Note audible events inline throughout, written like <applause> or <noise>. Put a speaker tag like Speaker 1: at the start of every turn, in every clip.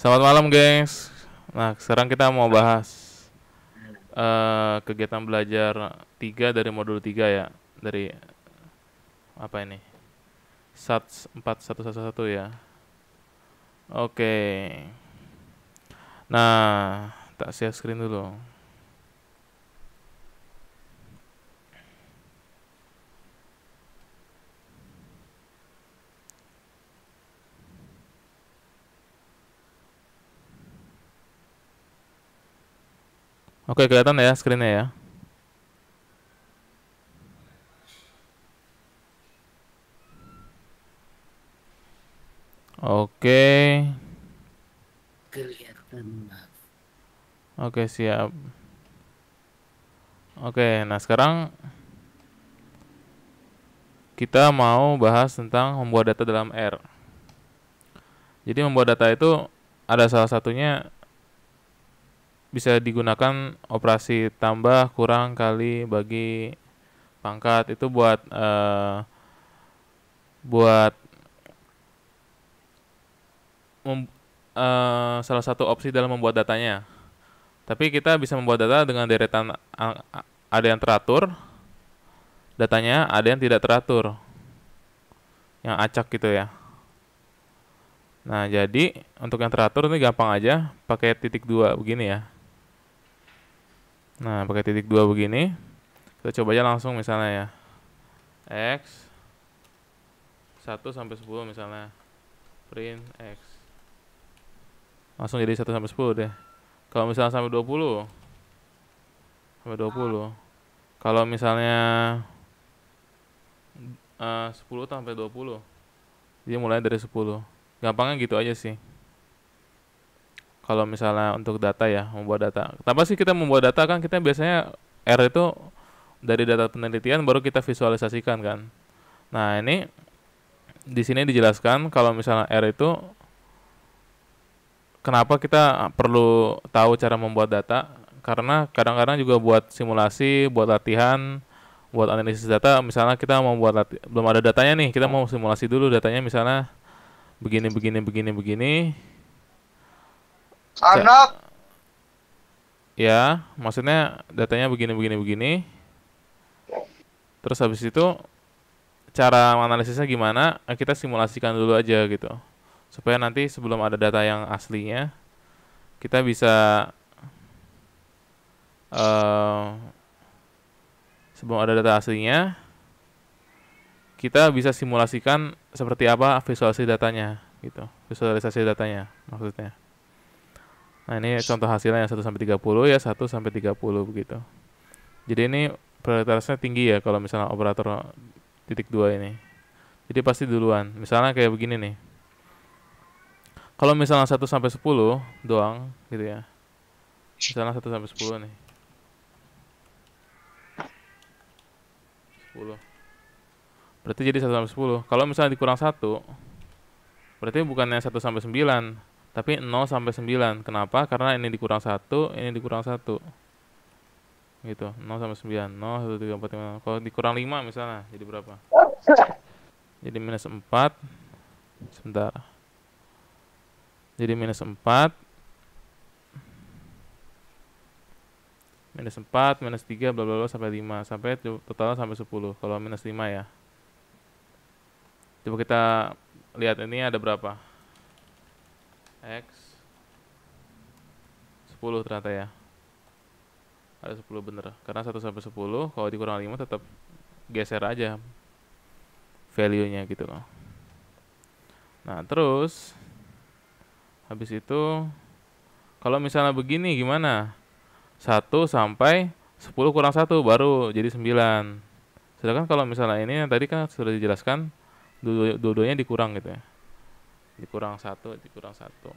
Speaker 1: Selamat malam, gengs. Nah, sekarang kita mau bahas uh, kegiatan belajar 3 dari modul 3 ya. Dari apa ini? Sats 4111 ya. Oke. Okay. Nah, tak share screen dulu. Oke, kelihatan ya screen-nya ya. Oke.
Speaker 2: Kelihatan.
Speaker 1: Oke, siap. Oke, nah sekarang kita mau bahas tentang membuat data dalam R. Jadi membuat data itu ada salah satunya bisa digunakan operasi tambah kurang kali bagi pangkat itu buat uh, buat mem, uh, salah satu opsi dalam membuat datanya. Tapi kita bisa membuat data dengan deretan ada yang teratur datanya, ada yang tidak teratur. Yang acak gitu ya. Nah, jadi untuk yang teratur ini gampang aja, pakai titik dua begini ya. Nah, pakai titik dua begini. Kita coba aja langsung misalnya ya. X 1 sampai 10 misalnya. Print X. Langsung jadi 1 sampai 10 deh. Kalau misalnya sampai 20. Sampai 20. Kalau misalnya eh, uh, 10 sampai 20. Jadi mulai dari 10. Gampangnya gitu aja sih kalau misalnya untuk data ya membuat data tapi sih kita membuat data kan kita biasanya R itu dari data penelitian baru kita visualisasikan kan nah ini di sini dijelaskan kalau misalnya R itu kenapa kita perlu tahu cara membuat data karena kadang-kadang juga buat simulasi buat latihan buat analisis data misalnya kita mau buat belum ada datanya nih kita mau simulasi dulu datanya misalnya begini begini begini begini Anak. Ya, maksudnya datanya begini begini begini. Terus habis itu cara menganalisisnya gimana? Eh, kita simulasikan dulu aja gitu. Supaya nanti sebelum ada data yang aslinya kita bisa uh, sebelum ada data aslinya kita bisa simulasikan seperti apa visualisasi datanya gitu visualisasi datanya maksudnya Nah, ini contoh hasilnya yang 1 sampai 30 ya 1 sampai 30 begitu. Jadi ini prioritasnya tinggi ya kalau misalnya operator titik 2 ini. Jadi pasti duluan. Misalnya kayak begini nih. Kalau misalnya 1 sampai 10 doang gitu ya. Misalnya 1 sampai 10 nih. 10. Berarti jadi 1 sampai 10. Kalau misalnya dikurang 1 berarti bukannya 1 sampai 9 tapi 0 sampai 9. Kenapa? Karena ini dikurang 1, ini dikurang 1. Gitu. 0 sampai 9. 0, 1, 3, 4, 5. Kalau dikurang 5 misalnya, jadi berapa? Jadi minus 4. Sebentar. Jadi minus 4. Minus 4, minus 3, bla bla bla sampai 5. Sampai total sampai 10. Kalau minus 5 ya. Coba kita lihat ini ada berapa. X 10 ternyata ya ada 10 bener karena 1 sampai 10 kalau dikurang 5 tetap geser aja value-nya gitu loh nah terus habis itu kalau misalnya begini gimana 1 sampai 10 kurang 1 baru jadi 9 sedangkan kalau misalnya ini yang tadi kan sudah dijelaskan dua-duanya dikurang gitu ya dikurang satu dikurang satu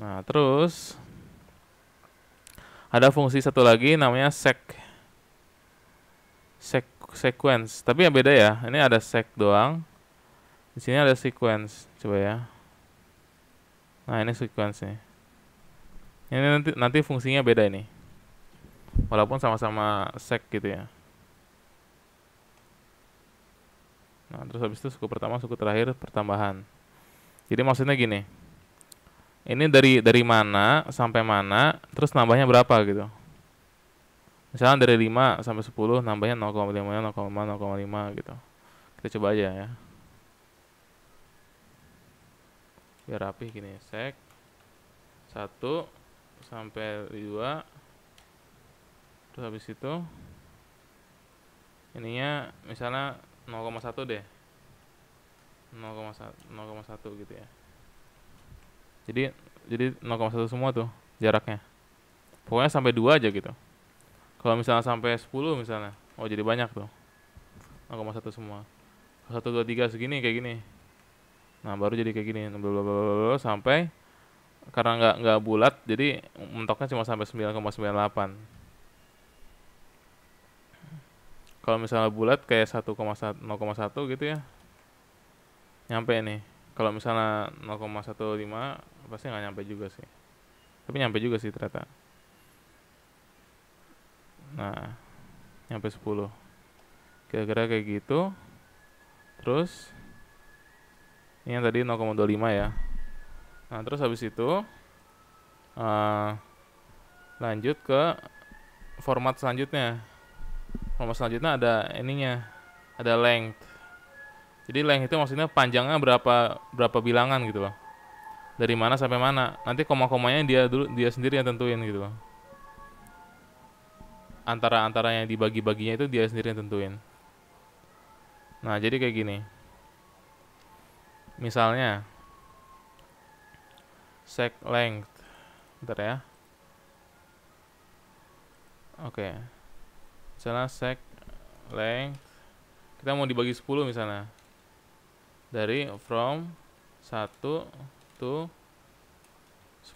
Speaker 1: nah terus ada fungsi satu lagi namanya sec sec sequence tapi yang beda ya ini ada sec doang di sini ada sequence coba ya nah ini sequence nih ini nanti nanti fungsinya beda ini walaupun sama-sama sec gitu ya Nah, terus habis itu suku pertama, suku terakhir pertambahan. Jadi maksudnya gini. Ini dari dari mana sampai mana, terus nambahnya berapa gitu. Misalnya dari 5 sampai 10 nambahnya 0,5 0,5 0,5 gitu. Kita coba aja ya. Biar rapi gini, sek. 1 sampai 2 terus habis itu ininya misalnya 0,1 deh 0,1 0,1 gitu ya jadi jadi 0,1 semua tuh jaraknya pokoknya sampai 2 aja gitu kalau misalnya sampai 10 misalnya oh jadi banyak tuh 0,1 semua 1, 2, 3 segini kayak gini nah baru jadi kayak gini blablabla sampai karena nggak nggak bulat jadi mentoknya cuma sampai 9,98 kalau misalnya bulat kayak satu koma satu gitu ya nyampe nih kalau misalnya 0,15 pasti nggak nyampe juga sih tapi nyampe juga sih ternyata nah nyampe 10 kira-kira kayak gitu terus ini yang tadi 0,25 ya nah terus habis itu uh, lanjut ke format selanjutnya nomor selanjutnya ada ininya ada length jadi length itu maksudnya panjangnya berapa berapa bilangan gitu loh dari mana sampai mana nanti koma-komanya dia dulu dia sendiri yang tentuin gitu loh antara antara yang dibagi-baginya itu dia sendiri yang tentuin nah jadi kayak gini misalnya sec length bentar ya oke okay misalnya sec length kita mau dibagi 10 misalnya dari from 1 to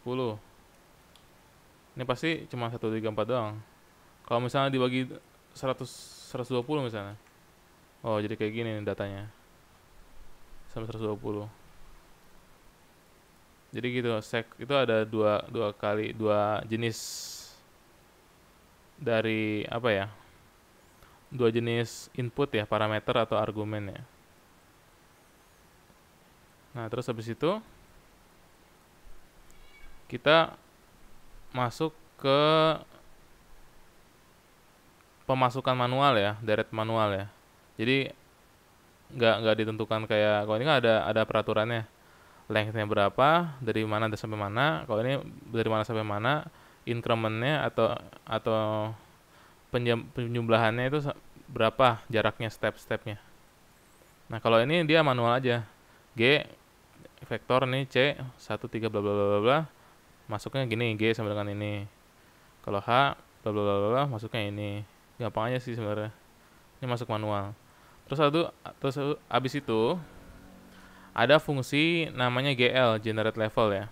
Speaker 1: 10 ini pasti cuma 1, 3, 4 doang kalau misalnya dibagi 100, 120 misalnya oh jadi kayak gini nih datanya sampai 120 jadi gitu sec itu ada dua dua kali dua jenis dari apa ya dua jenis input ya, parameter atau argumen ya. Nah, terus habis itu kita masuk ke pemasukan manual ya, deret manual ya. Jadi nggak nggak ditentukan kayak kalau ini kan ada ada peraturannya lengthnya berapa dari mana sampai mana kalau ini dari mana sampai mana incrementnya atau atau penjumlahannya itu berapa jaraknya step-stepnya. Nah, kalau ini dia manual aja. G vektor nih C 1 3 bla bla bla bla masuknya gini G sama dengan ini. Kalau H bla bla bla bla masuknya ini. Gampang aja sih sebenarnya. Ini masuk manual. Terus satu terus abis itu ada fungsi namanya GL generate level ya.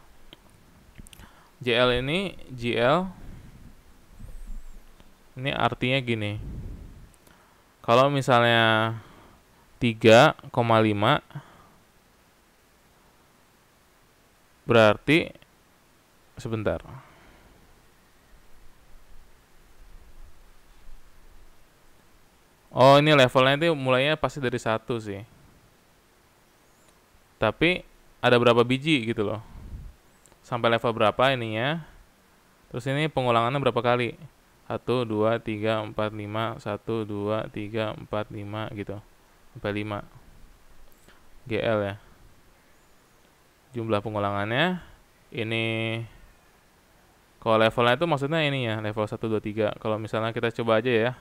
Speaker 1: GL ini GL ini artinya gini kalau misalnya 3,5 berarti sebentar Oh ini levelnya itu mulainya pasti dari satu sih. Tapi ada berapa biji gitu loh. Sampai level berapa ininya. Terus ini pengulangannya berapa kali satu dua tiga empat lima satu dua tiga empat lima gitu sampai lima GL ya jumlah pengulangannya ini kalau levelnya itu maksudnya ini ya level 1 2 3 kalau misalnya kita coba aja ya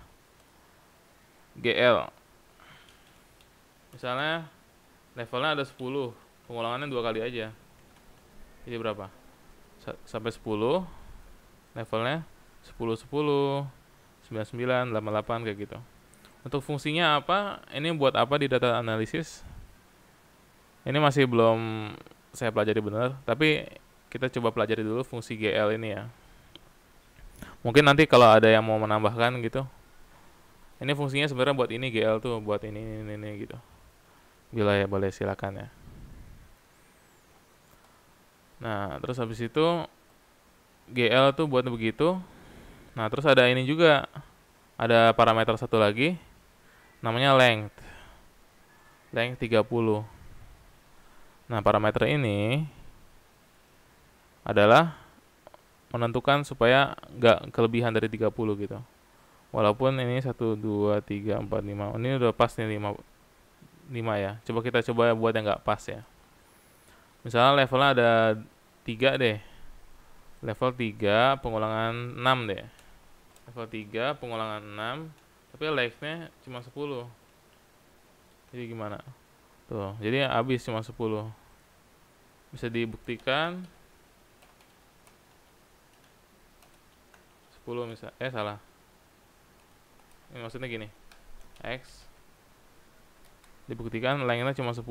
Speaker 1: GL misalnya levelnya ada 10 pengulangannya dua kali aja jadi berapa S sampai 10 levelnya 10 10 99 88 kayak gitu. Untuk fungsinya apa? Ini buat apa di data analisis? Ini masih belum saya pelajari benar, tapi kita coba pelajari dulu fungsi GL ini ya. Mungkin nanti kalau ada yang mau menambahkan gitu. Ini fungsinya sebenarnya buat ini GL tuh, buat ini ini ini gitu. Bila ya boleh silakan ya. Nah, terus habis itu GL tuh buat begitu, Nah, terus ada ini juga. Ada parameter satu lagi. Namanya length. Length 30. Nah, parameter ini adalah menentukan supaya nggak kelebihan dari 30 gitu. Walaupun ini 1, 2, 3, 4, 5. Ini udah pas nih 5, 5 ya. Coba kita coba buat yang nggak pas ya. Misalnya levelnya ada 3 deh. Level 3, pengulangan 6 deh level 3 pengulangan 6 tapi like-nya cuma 10 jadi gimana tuh jadi habis cuma 10 bisa dibuktikan 10 misal eh salah ini maksudnya gini X dibuktikan lengthnya cuma 10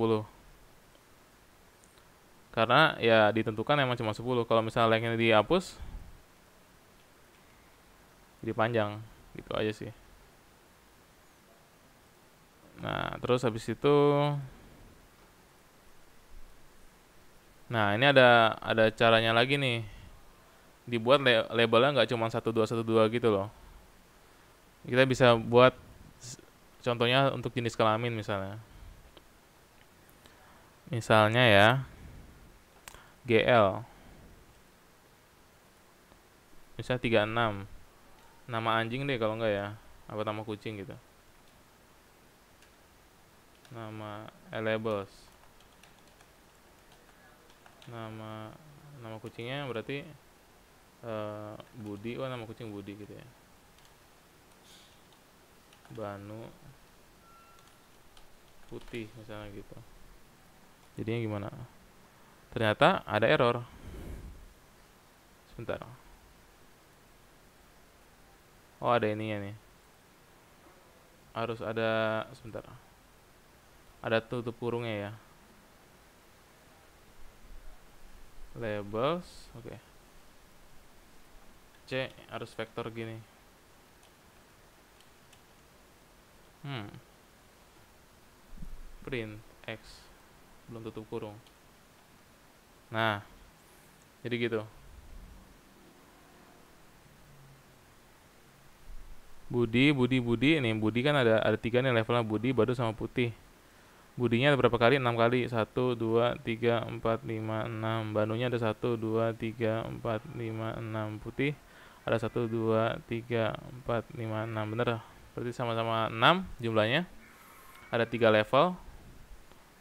Speaker 1: karena ya ditentukan emang cuma 10 kalau misalnya lengthnya dihapus jadi panjang gitu aja sih nah terus habis itu nah ini ada ada caranya lagi nih dibuat labelnya nggak cuma satu dua satu dua gitu loh kita bisa buat contohnya untuk jenis kelamin misalnya misalnya ya GL misalnya 36 nama anjing deh kalau enggak ya apa nama kucing gitu nama labels nama nama kucingnya berarti uh, Budi oh nama kucing Budi gitu ya Banu putih misalnya gitu jadinya gimana ternyata ada error sebentar Oh ada ini ya nih. Harus ada sebentar. Ada tutup kurungnya ya. Labels, oke. Okay. C harus vektor gini. Hmm. Print X belum tutup kurung. Nah, jadi gitu. Budi, Budi, Budi. Ini Budi kan ada ada tiga nih levelnya Budi, Badu sama Putih. Budinya ada berapa kali? 6 kali. 1 2 3 4 5 6. Banunya ada 1 2 3 4 5 6. Putih ada 1 2 3 4 5 6. Benar. Berarti sama-sama 6 jumlahnya. Ada 3 level.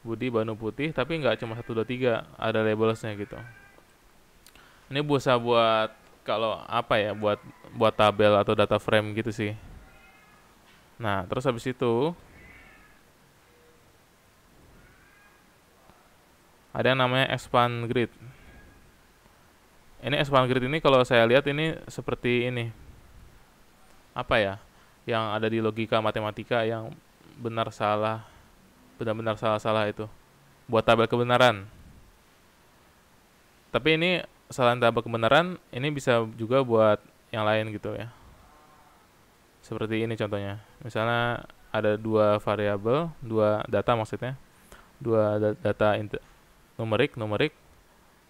Speaker 1: Budi, Banu, Putih, tapi nggak cuma 1 2 3, ada labelsnya gitu. Ini bisa buat kalau apa ya buat buat tabel atau data frame gitu sih. Nah, terus habis itu ada yang namanya expand grid. Ini expand grid ini kalau saya lihat ini seperti ini. Apa ya? Yang ada di logika matematika yang benar salah benar-benar salah-salah itu buat tabel kebenaran. Tapi ini kesalahan tanpa kebenaran ini bisa juga buat yang lain gitu ya. Seperti ini contohnya. Misalnya ada dua variabel, dua data maksudnya. Dua data numerik, numerik.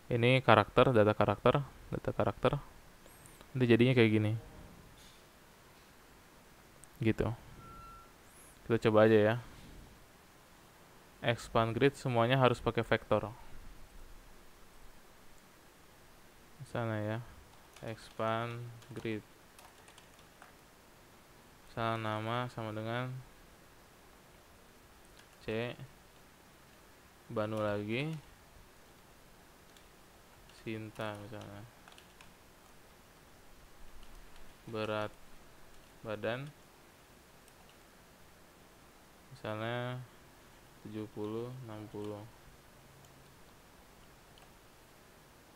Speaker 1: Ini karakter, data karakter, data karakter. Nanti jadinya kayak gini. Gitu. Kita coba aja ya. Expand grid semuanya harus pakai vektor. sana ya expand grid salah nama sama dengan C Banu lagi Sinta misalnya berat badan misalnya 70 60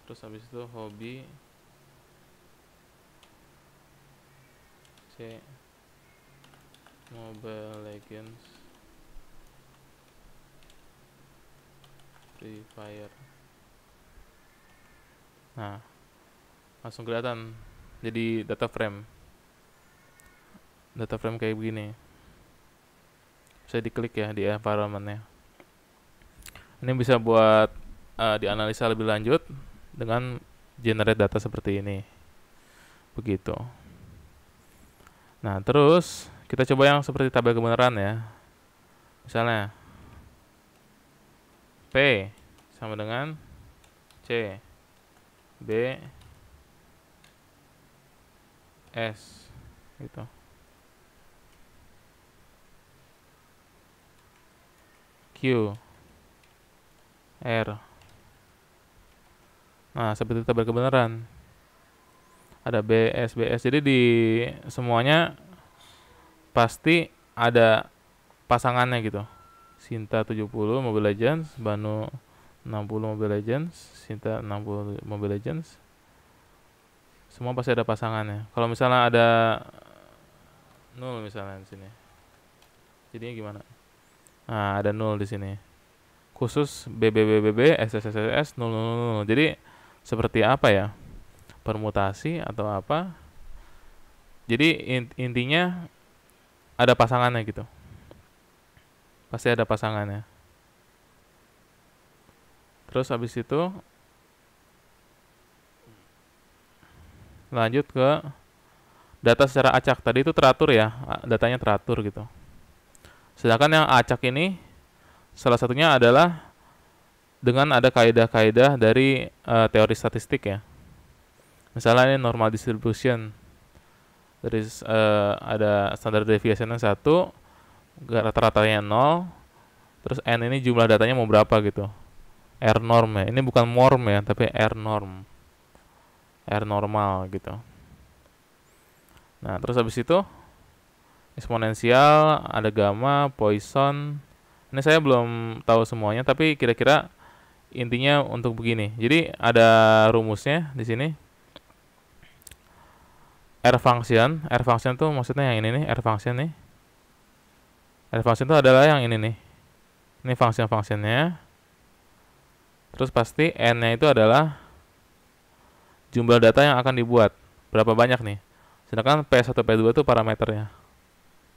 Speaker 1: terus habis itu hobi C Mobile Legends Free Fire nah langsung kelihatan jadi data frame data frame kayak begini bisa diklik ya di environmentnya ini bisa buat uh, dianalisa lebih lanjut dengan generate data seperti ini. Begitu. Nah, terus kita coba yang seperti tabel kebenaran ya. Misalnya P sama dengan C B S gitu. Q R Nah, seperti tabel kebenaran. Ada BS, BS. Jadi di semuanya pasti ada pasangannya gitu. Sinta 70 Mobile Legends, Banu 60 Mobile Legends, Sinta 60 Mobile Legends. Semua pasti ada pasangannya. Kalau misalnya ada nol misalnya di sini. Jadinya gimana? Nah, ada nol di sini. Khusus BBBBB SSSS 000. Jadi seperti apa ya permutasi atau apa jadi intinya ada pasangannya gitu pasti ada pasangannya terus habis itu lanjut ke data secara acak tadi itu teratur ya datanya teratur gitu sedangkan yang acak ini salah satunya adalah dengan ada kaidah-kaidah dari uh, teori statistik ya. Misalnya ini normal distribution. Dari uh, eh, ada standar yang satu, rata-ratanya nol, terus n ini jumlah datanya mau berapa gitu. R norm ya. Ini bukan norm ya, tapi R norm. R normal gitu. Nah, terus habis itu eksponensial, ada gamma, Poisson. Ini saya belum tahu semuanya, tapi kira-kira intinya untuk begini. Jadi ada rumusnya di sini. R function, R function tuh maksudnya yang ini nih, R function nih. R function itu adalah yang ini nih. Ini function-functionnya. Terus pasti N-nya itu adalah jumlah data yang akan dibuat. Berapa banyak nih. Sedangkan P1, P2 itu parameternya.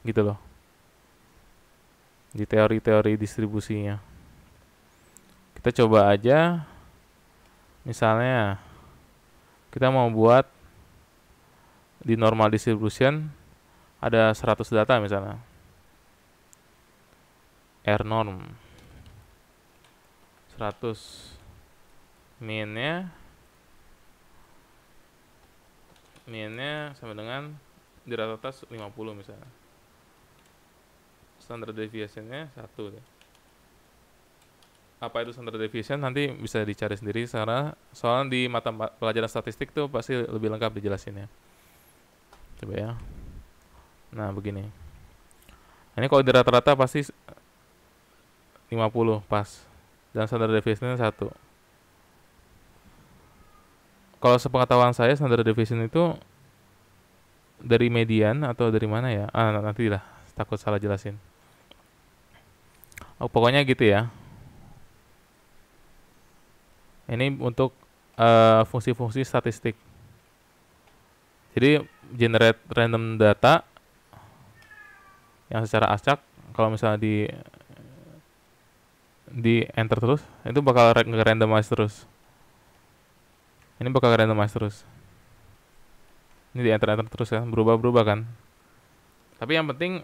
Speaker 1: Gitu loh. Di teori-teori distribusinya kita coba aja misalnya kita mau buat di normal distribution ada 100 data misalnya R norm 100 minnya minnya sama dengan di rata-rata 50 misalnya standar deviationnya 1 ya apa itu standard deviation nanti bisa dicari sendiri sekarang soalnya di mata pelajaran statistik tuh pasti lebih lengkap dijelasinnya coba ya nah begini ini kalau di rata-rata pasti 50 pas dan standard deviation satu kalau sepengetahuan saya standard deviation itu dari median atau dari mana ya ah nanti lah takut salah jelasin oh, pokoknya gitu ya ini untuk eh, fungsi-fungsi uh, statistik. Jadi generate random data yang secara acak kalau misalnya di di enter terus itu bakal randomize terus. Ini bakal randomize terus. Ini di enter enter terus ya, berubah-berubah kan. Tapi yang penting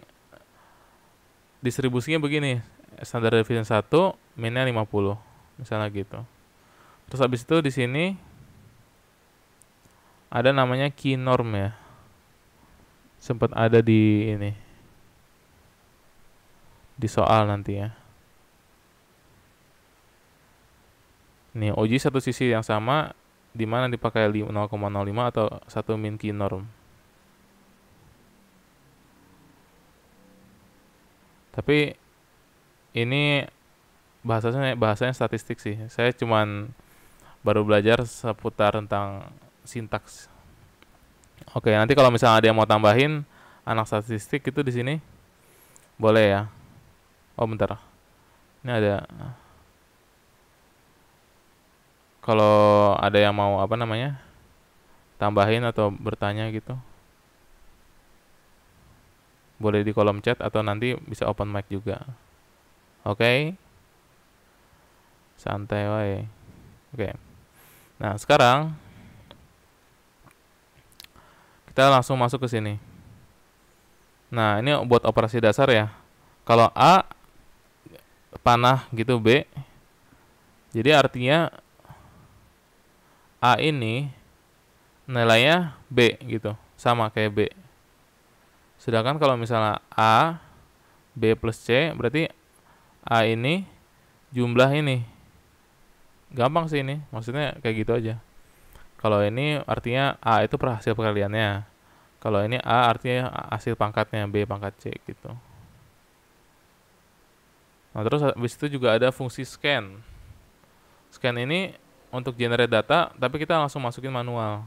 Speaker 1: distribusinya begini, standar deviation 1, minnya 50. Misalnya gitu. Terus habis itu di sini ada namanya key norm ya. Sempat ada di ini. Di soal nanti ya. Nih, uji satu sisi yang sama di mana dipakai 0,05 atau 1 min key norm. Tapi ini bahasanya bahasanya statistik sih. Saya cuman baru belajar seputar tentang sintaks. Oke, nanti kalau misalnya ada yang mau tambahin anak statistik itu di sini boleh ya. Oh, bentar. Ini ada kalau ada yang mau apa namanya? tambahin atau bertanya gitu. Boleh di kolom chat atau nanti bisa open mic juga. Oke. Okay? Santai wae. Oke. Okay. Nah, sekarang kita langsung masuk ke sini. Nah, ini buat operasi dasar ya. Kalau A panah gitu B. Jadi artinya A ini nilainya B gitu, sama kayak B. Sedangkan kalau misalnya A B plus C berarti A ini jumlah ini gampang sih ini maksudnya kayak gitu aja kalau ini artinya A itu perhasil perkaliannya kalau ini A artinya hasil pangkatnya B pangkat C gitu nah terus habis itu juga ada fungsi scan scan ini untuk generate data tapi kita langsung masukin manual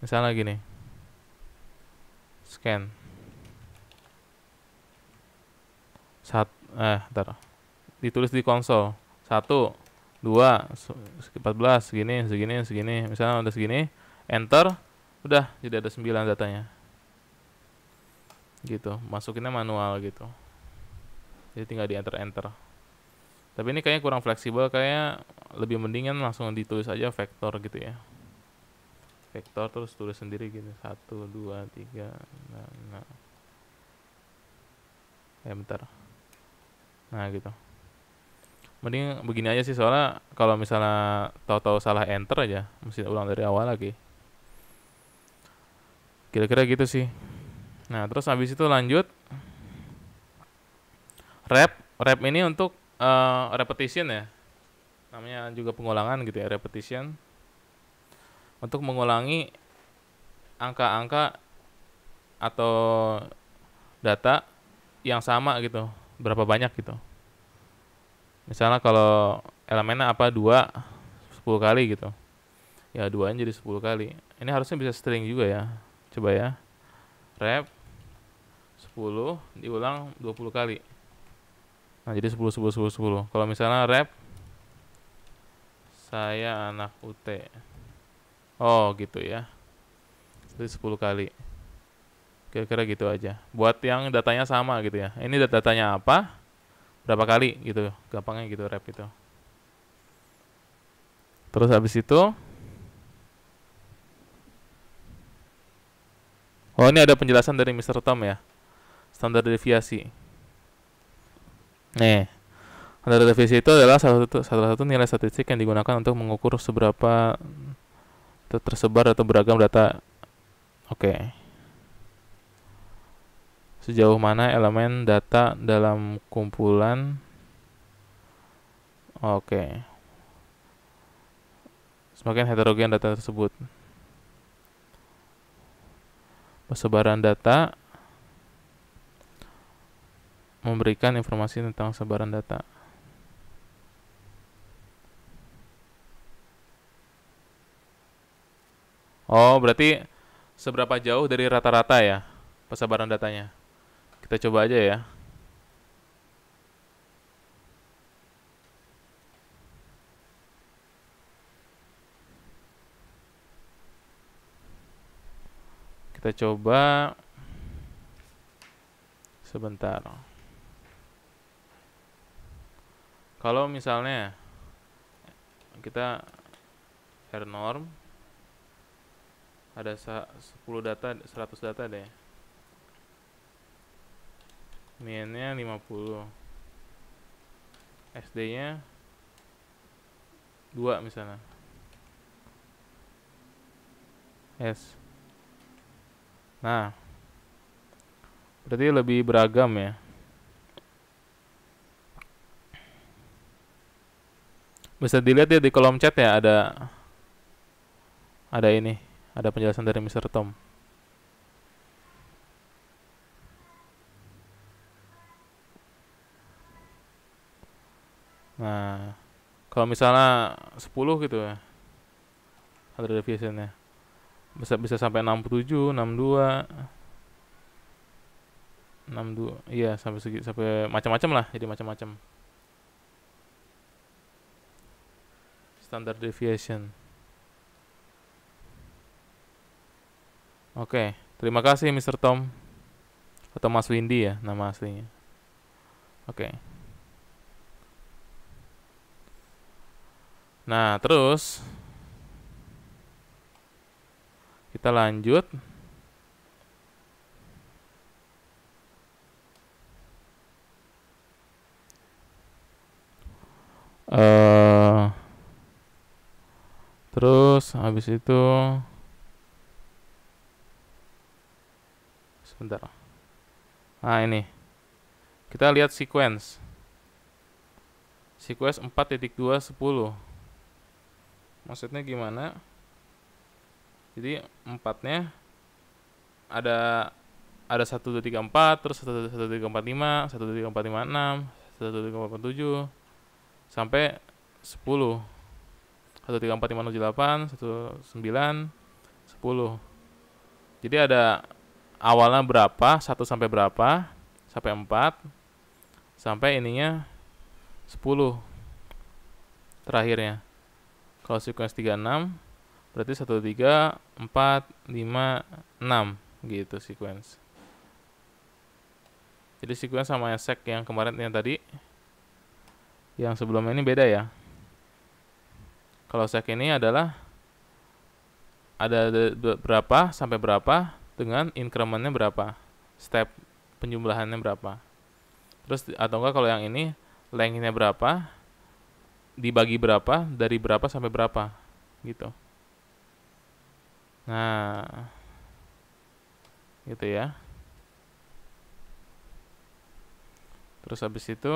Speaker 1: misalnya gini scan saat eh taruh ditulis di konsol. satu 1 2 belas segini segini segini. Misalnya udah segini, enter, udah jadi ada sembilan datanya. Gitu, masukinnya manual gitu. Jadi tinggal di enter enter. Tapi ini kayaknya kurang fleksibel, kayak lebih mendingan langsung ditulis aja vektor gitu ya vektor terus tulis sendiri gini gitu. satu dua tiga nah, nah. enter nah gitu mending begini aja sih soalnya kalau misalnya tahu-tahu salah enter aja mesti ulang dari awal lagi kira-kira gitu sih nah terus habis itu lanjut rep rep ini untuk uh, repetition ya namanya juga pengulangan gitu ya repetition untuk mengulangi angka-angka atau data yang sama gitu berapa banyak gitu misalnya kalau elemennya apa dua sepuluh kali gitu ya duanya jadi sepuluh kali ini harusnya bisa string juga ya coba ya rep sepuluh diulang dua puluh kali nah jadi sepuluh sepuluh sepuluh sepuluh kalau misalnya rep saya anak UT oh gitu ya jadi sepuluh kali kira-kira gitu aja buat yang datanya sama gitu ya ini datanya apa berapa kali gitu gampangnya gitu rap itu terus habis itu oh ini ada penjelasan dari Mr. Tom ya standar deviasi nih standar deviasi itu adalah salah satu salah satu nilai statistik yang digunakan untuk mengukur seberapa tersebar atau beragam data oke okay sejauh mana elemen data dalam kumpulan oke semakin heterogen data tersebut persebaran data memberikan informasi tentang sebaran data Oh, berarti seberapa jauh dari rata-rata ya persebaran datanya? kita coba aja ya kita coba sebentar kalau misalnya kita R norm ada 10 data 100 data deh lima 50 SD nya 2 misalnya S Nah Berarti lebih beragam ya Bisa dilihat ya di kolom chat ya ada Ada ini Ada penjelasan dari Mr. Tom kalau misalnya 10 gitu ya ada deviation bisa bisa sampai 67 62 62 iya sampai segi sampai macam-macam lah jadi macam-macam standard deviation Oke, terima kasih Mr. Tom atau Mas Windy ya nama aslinya. Oke. Okay. Nah, terus kita lanjut. Uh, terus habis itu sebentar. Nah, ini. Kita lihat sequence. Sequence 4.210 maksudnya gimana jadi empatnya ada ada satu dua tiga empat terus satu satu tiga empat lima satu tiga empat lima enam satu tiga empat tujuh sampai sepuluh satu tiga empat lima tujuh delapan satu sembilan sepuluh jadi ada awalnya berapa satu sampai berapa sampai empat sampai ininya sepuluh terakhirnya kalau tiga 36 berarti 1 3 4 5 6 gitu sequence. Jadi sequence sama yang sec yang kemarin yang tadi yang sebelumnya ini beda ya. Kalau sec ini adalah ada berapa sampai berapa dengan incrementnya berapa, step penjumlahannya berapa. Terus atau enggak kalau yang ini lengthnya berapa, dibagi berapa, dari berapa sampai berapa gitu. Nah, gitu ya. Terus habis itu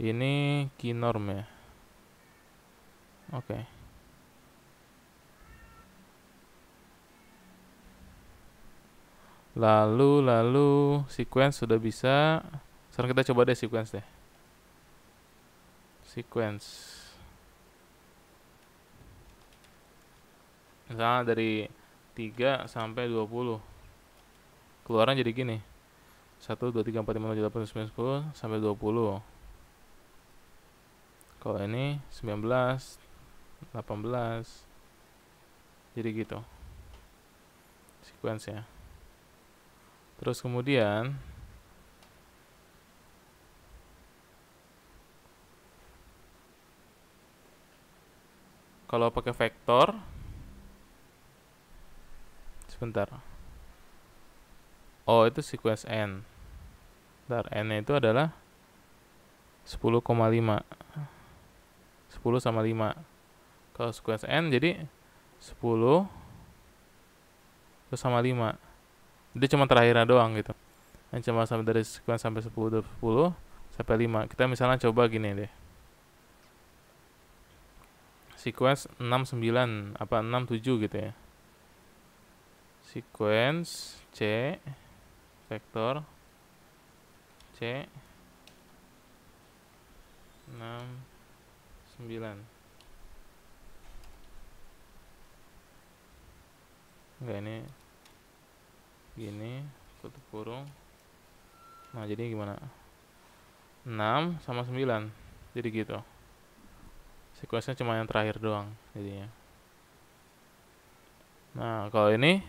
Speaker 1: ini key ya. Oke. Okay. Lalu, lalu sequence sudah bisa. Sekarang kita coba deh sequence deh. Sequence. Misalnya dari 3 sampai 20. Keluaran jadi gini. 1, 2, 3, 4, 5, 6, 7, 8, 9, 10 sampai 20. Kalau ini 19, 18. Jadi gitu. Sequence ya. Terus kemudian kalau pakai vektor sebentar. Oh, itu sequence n. Dar n itu adalah 10,5. 10 sama 5. Kalau sequence n jadi 10 sama 5 dia cuma terakhirnya doang gitu yang cuma sampai dari sekian sampai 10 10 sampai 5 kita misalnya coba gini deh sequence 6 9 apa 6 7 gitu ya sequence C vektor C 6 9 Enggak ini gini tutup kurung nah jadi gimana 6 sama 9 jadi gitu sequence cuma yang terakhir doang jadinya nah kalau ini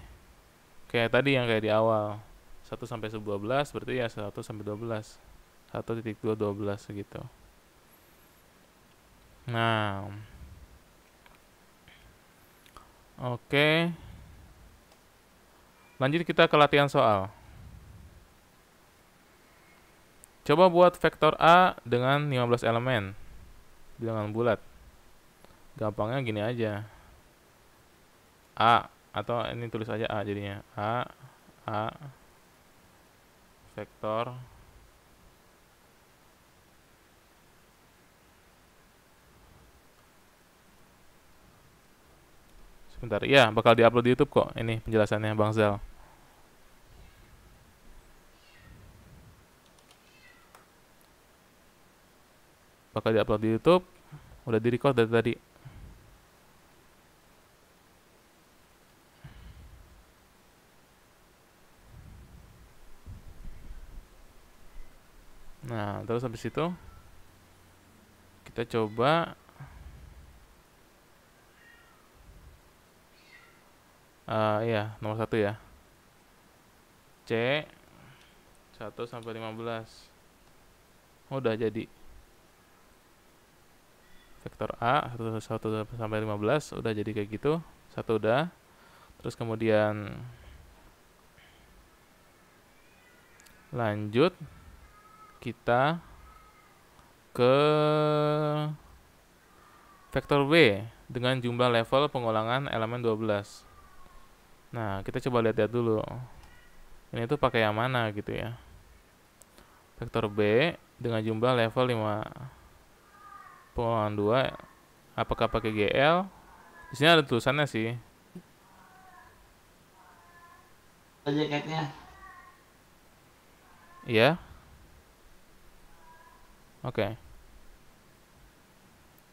Speaker 1: kayak tadi yang kayak di awal 1 sampai 12 berarti ya 1 sampai 12 1 titik 2 12 segitu nah oke okay. Lanjut kita ke latihan soal. Coba buat vektor A dengan 15 elemen. Bilangan bulat. Gampangnya gini aja. A atau ini tulis aja A jadinya. A A vektor Sebentar, ya bakal diupload di YouTube kok ini penjelasannya Bang Zal. bakal diupload di YouTube udah di record dari tadi nah terus habis itu kita coba uh, ya nomor satu ya C 1 sampai 15 udah jadi vektor A 1, 1 sampai 15 udah jadi kayak gitu satu udah terus kemudian lanjut kita ke vektor B dengan jumlah level pengulangan elemen 12 nah kita coba lihat-lihat dulu ini tuh pakai yang mana gitu ya vektor B dengan jumlah level 5 Pemahaman 2 apakah pakai GL? Di sini ada tulisannya sih.
Speaker 2: Jaketnya.
Speaker 1: Iya. Oke. Okay.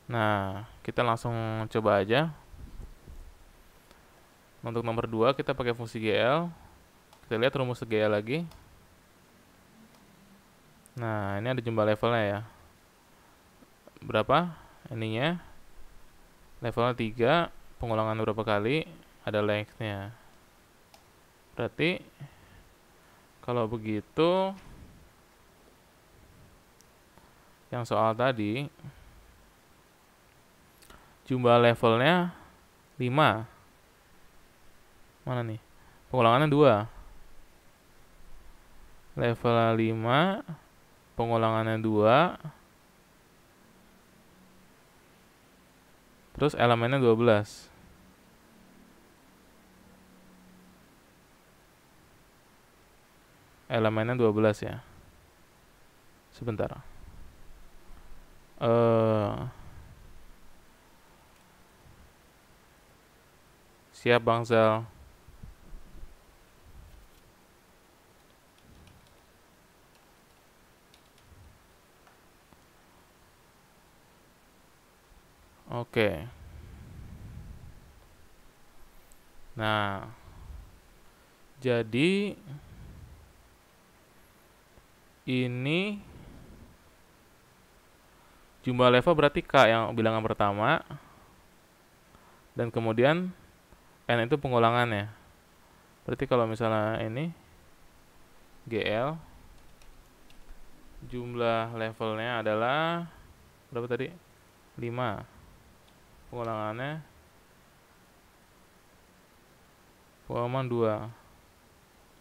Speaker 1: Nah, kita langsung coba aja. Untuk nomor 2 kita pakai fungsi GL. Kita lihat rumus GL lagi. Nah, ini ada jumlah levelnya ya berapa ininya levelnya 3 pengulangan berapa kali ada lengthnya berarti kalau begitu yang soal tadi jumlah levelnya 5 mana nih pengulangannya 2 level 5 pengulangannya 2 Terus elemennya 12. Elemennya 12 ya. Sebentar. Eh uh, Siap Bang Zal. Oke. Nah, jadi ini jumlah level berarti K yang bilangan pertama dan kemudian N itu pengulangannya berarti kalau misalnya ini GL jumlah levelnya adalah berapa tadi? 5 pengulangannya pengulangan 2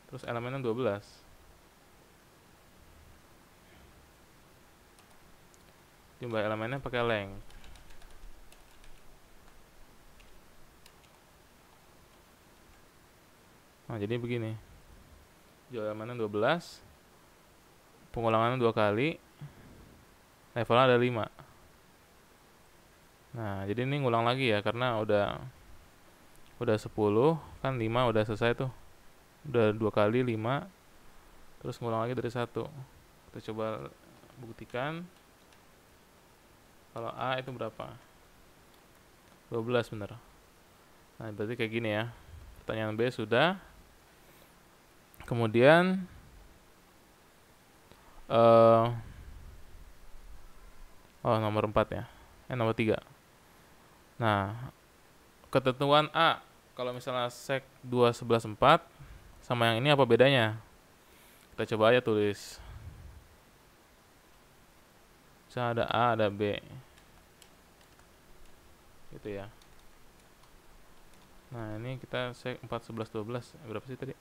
Speaker 1: terus elemennya 12 jumlah elemennya pakai length nah jadi begini jumlah elemennya 12 pengulangannya 2 kali levelnya ada 5 Nah, jadi ini ngulang lagi ya karena udah udah 10 kan 5 udah selesai tuh. Udah dua kali 5 terus ngulang lagi dari 1. Kita coba buktikan kalau A itu berapa? 12 bener. Nah, berarti kayak gini ya. Pertanyaan B sudah. Kemudian eh uh, oh nomor 4 ya. Eh nomor 3. Nah, ketentuan A kalau misalnya sek 2114 sama yang ini apa bedanya? Kita coba aja tulis. Misalnya ada A, ada B. Gitu ya. Nah, ini kita sek 4 11 12 berapa sih tadi?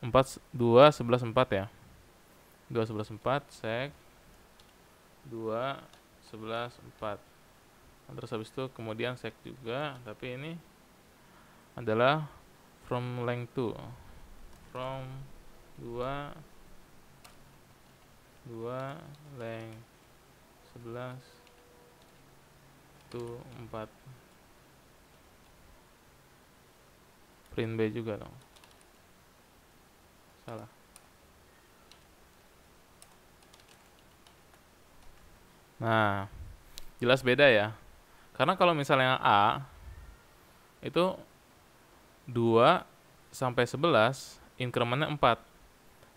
Speaker 1: 4 2 11 4 ya. 2 11 4 sek 2 11 4 terus habis itu kemudian sec juga tapi ini adalah from length to from 2 2 length 11 to 4 print B juga dong salah nah jelas beda ya karena kalau misalnya A itu 2 sampai 11 inkremennya 4.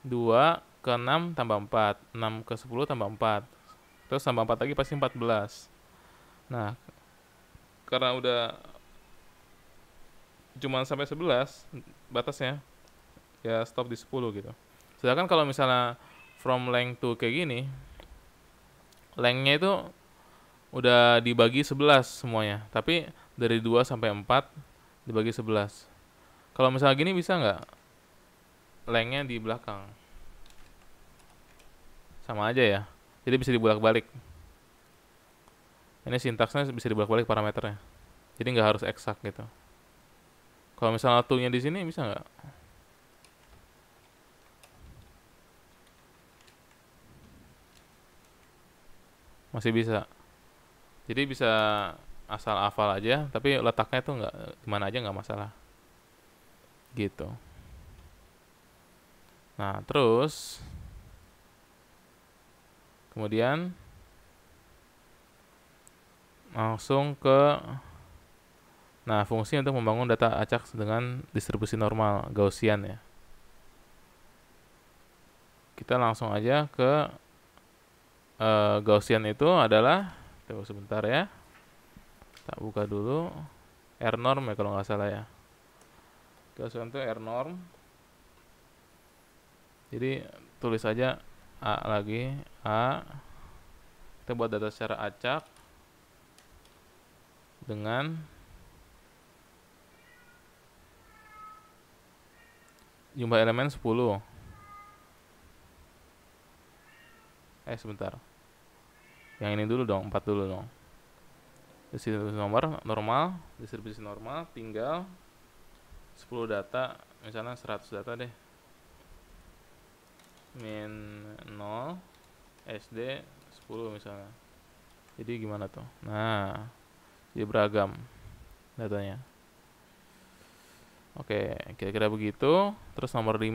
Speaker 1: 2 ke 6 tambah 4, 6 ke 10 tambah 4. Terus tambah 4 lagi pasti 14. Nah, karena udah cuma sampai 11 batasnya ya stop di 10 gitu. Sedangkan kalau misalnya from length to kayak gini, lengthnya itu udah dibagi 11 semuanya. Tapi dari 2 sampai 4 dibagi 11. Kalau misalnya gini bisa nggak? Lengnya di belakang. Sama aja ya. Jadi bisa dibulak balik Ini sintaksnya bisa dibulak balik parameternya. Jadi nggak harus eksak gitu. Kalau misalnya tuh di sini bisa nggak? Masih bisa jadi bisa asal hafal aja tapi letaknya tuh nggak gimana aja nggak masalah gitu nah terus kemudian langsung ke nah fungsi untuk membangun data acak dengan distribusi normal Gaussian ya kita langsung aja ke uh, Gaussian itu adalah Tunggu sebentar ya. Tak buka dulu. R norm ya kalau nggak salah ya. Kita tuh R norm. Jadi tulis aja A lagi, A. Kita buat data secara acak dengan jumlah elemen 10. Eh sebentar yang ini dulu dong empat dulu dong distribusi nomor normal distribusi normal tinggal 10 data misalnya 100 data deh min 0 SD 10 misalnya jadi gimana tuh nah jadi beragam datanya Oke, kira-kira begitu. Terus nomor 5.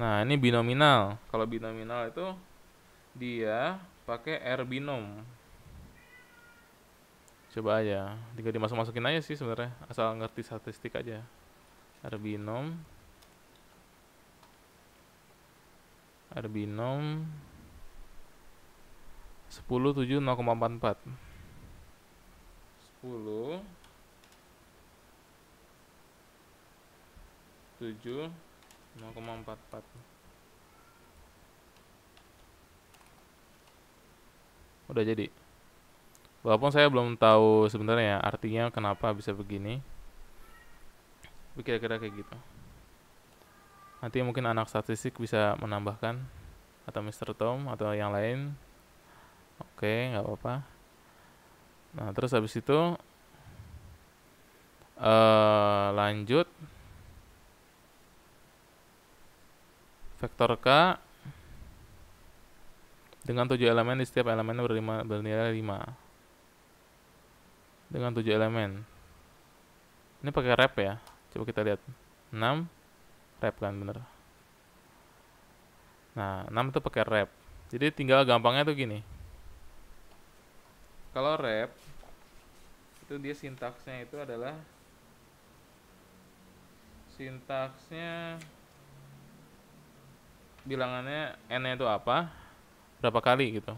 Speaker 1: Nah, ini binomial Kalau binomial itu dia pakai air binom coba aja tinggal dimasuk masukin aja sih sebenarnya asal ngerti statistik aja air binom air binom sepuluh tujuh nol koma empat empat udah jadi walaupun saya belum tahu sebenarnya artinya kenapa bisa begini kira-kira kayak gitu nanti mungkin anak statistik bisa menambahkan atau Mr. Tom atau yang lain oke okay, nggak apa-apa nah terus habis itu uh, lanjut vektor k dengan tujuh elemen di setiap elemen berlima, bernilai 5 dengan tujuh elemen ini pakai rep ya coba kita lihat 6 rep kan bener nah 6 itu pakai rep jadi tinggal gampangnya tuh gini kalau rep itu dia sintaksnya itu adalah sintaksnya bilangannya n itu apa berapa kali gitu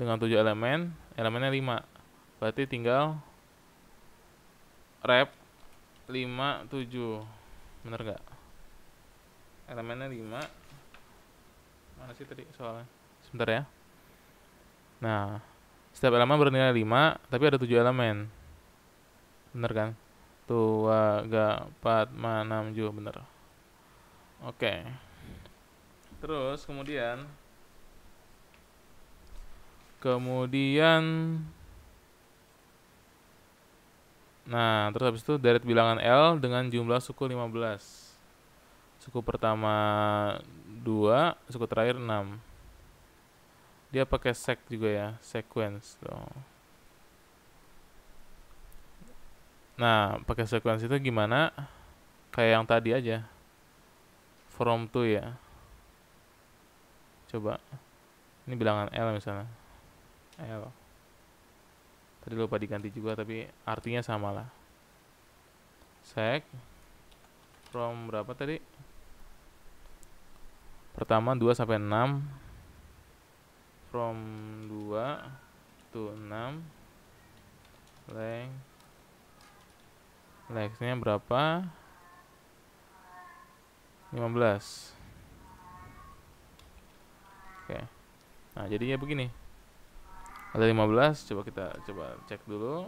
Speaker 1: dengan tujuh elemen elemennya lima berarti tinggal rep lima tujuh bener gak elemennya lima mana sih tadi soalnya sebentar ya nah setiap elemen bernilai lima tapi ada tujuh elemen bener kan tua gak empat enam tujuh bener oke okay. terus kemudian Kemudian Nah, terus habis itu deret bilangan L dengan jumlah suku 15. Suku pertama 2, suku terakhir 6. Dia pakai sec juga ya, sequence dong. Nah, pakai sequence itu gimana? Kayak yang tadi aja. From to ya. Coba. Ini bilangan L misalnya. L tadi lupa diganti juga tapi artinya sama lah sec from berapa tadi pertama 2 sampai 6 from 2 to 6 length lengthnya berapa 15 oke okay. nah jadinya begini ada 15 coba kita coba cek dulu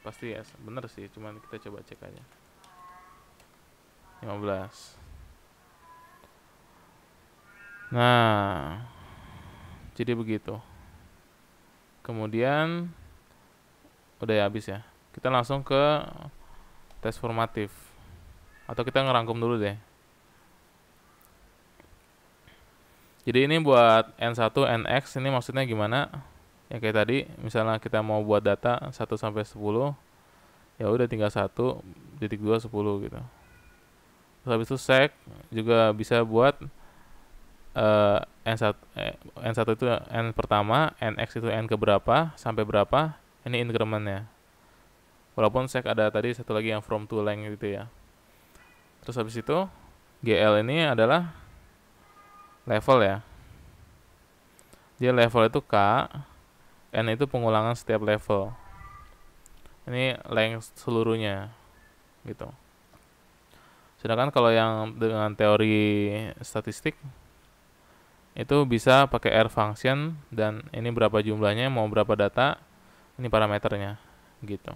Speaker 1: pasti ya yes, bener sih cuman kita coba cek aja 15 nah jadi begitu kemudian udah ya habis ya kita langsung ke tes formatif atau kita ngerangkum dulu deh jadi ini buat N1, NX ini maksudnya gimana? ya kayak tadi misalnya kita mau buat data 1 sampai 10 ya udah tinggal satu titik dua 10 gitu terus habis itu sec juga bisa buat uh, n1 eh, n1 eh, itu n pertama nx itu n ke berapa sampai berapa ini incrementnya walaupun sec ada tadi satu lagi yang from to length gitu ya terus habis itu gl ini adalah level ya dia level itu k n itu pengulangan setiap level ini length seluruhnya gitu sedangkan kalau yang dengan teori statistik itu bisa pakai r function dan ini berapa jumlahnya mau berapa data ini parameternya gitu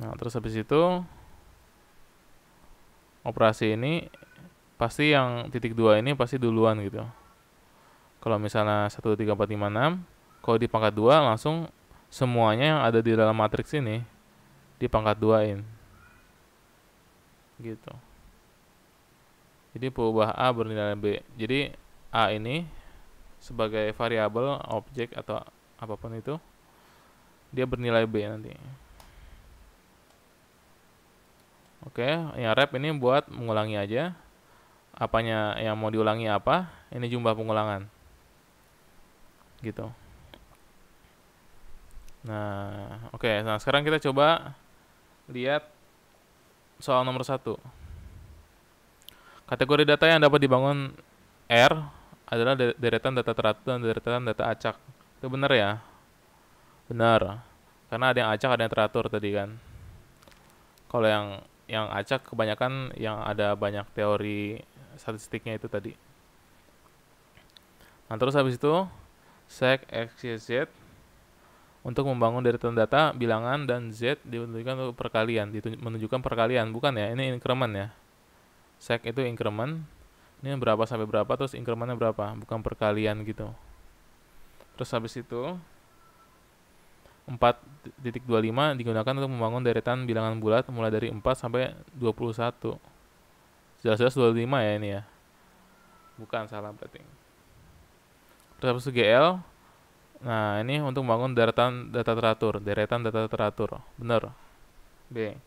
Speaker 1: nah terus habis itu operasi ini pasti yang titik dua ini pasti duluan gitu kalau misalnya 1, 2, 3, 4, 5, 6, kalau di pangkat 2 langsung semuanya yang ada di dalam matriks ini di pangkat 2-in. Gitu. Jadi perubah A bernilai B. Jadi A ini sebagai variabel objek atau apapun itu dia bernilai B nanti. Oke, yang rep ini buat mengulangi aja. Apanya yang mau diulangi apa? Ini jumlah pengulangan gitu nah oke okay, nah sekarang kita coba lihat soal nomor satu kategori data yang dapat dibangun R adalah deretan data teratur dan deretan data acak itu benar ya benar karena ada yang acak ada yang teratur tadi kan kalau yang yang acak kebanyakan yang ada banyak teori statistiknya itu tadi. Nah, terus habis itu sec x y z untuk membangun deretan data bilangan dan z ditunjukkan untuk perkalian menunjukkan perkalian bukan ya ini increment ya sec itu increment ini berapa sampai berapa terus incrementnya berapa bukan perkalian gitu terus habis itu 4.25 digunakan untuk membangun deretan bilangan bulat mulai dari 4 sampai 21 jelas-jelas 25 ya ini ya bukan salah berarti terus GL nah ini untuk membangun deretan data teratur deretan data teratur benar B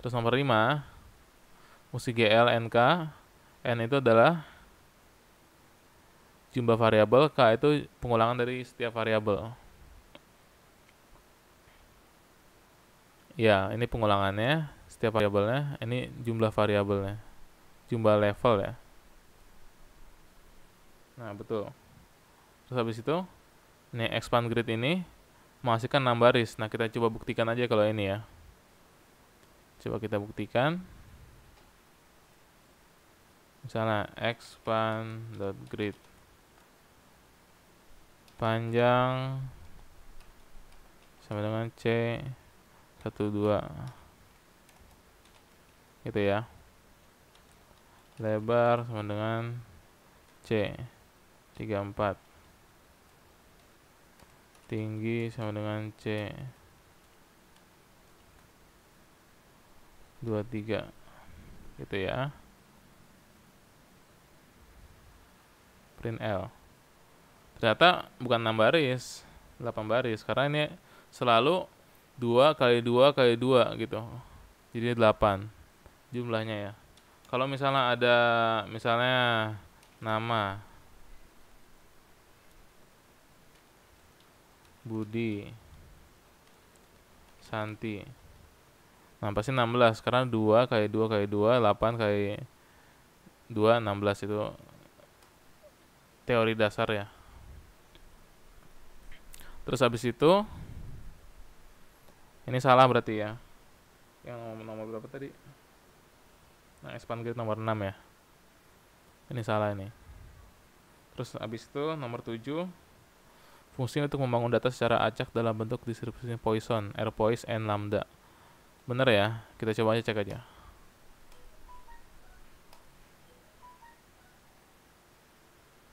Speaker 1: terus nomor 5 musi GL NK N itu adalah jumlah variabel K itu pengulangan dari setiap variabel ya ini pengulangannya setiap variabelnya ini jumlah variabelnya jumlah level ya nah betul Terus habis itu ini expand grid ini menghasilkan 6 baris. Nah, kita coba buktikan aja kalau ini ya. Coba kita buktikan. Misalnya expand.grid panjang sama dengan C 12 gitu ya. Lebar sama dengan C 34 tinggi sama dengan C 23 gitu ya print L ternyata bukan 6 baris 8 baris karena ini selalu 2 kali 2 kali 2 gitu jadi 8 jumlahnya ya kalau misalnya ada misalnya nama Budi Santi Nah pasti 16 Karena 2 kali 2 kali 2 8 kali 2 16 itu Teori dasar ya Terus habis itu Ini salah berarti ya Yang nomor berapa tadi Nah expand grid nomor 6 ya Ini salah ini Terus habis itu nomor 7 Fungsinya untuk membangun data secara acak dalam bentuk distribusi Poisson, Airpois, and Lambda. Bener ya? Kita coba aja cek aja.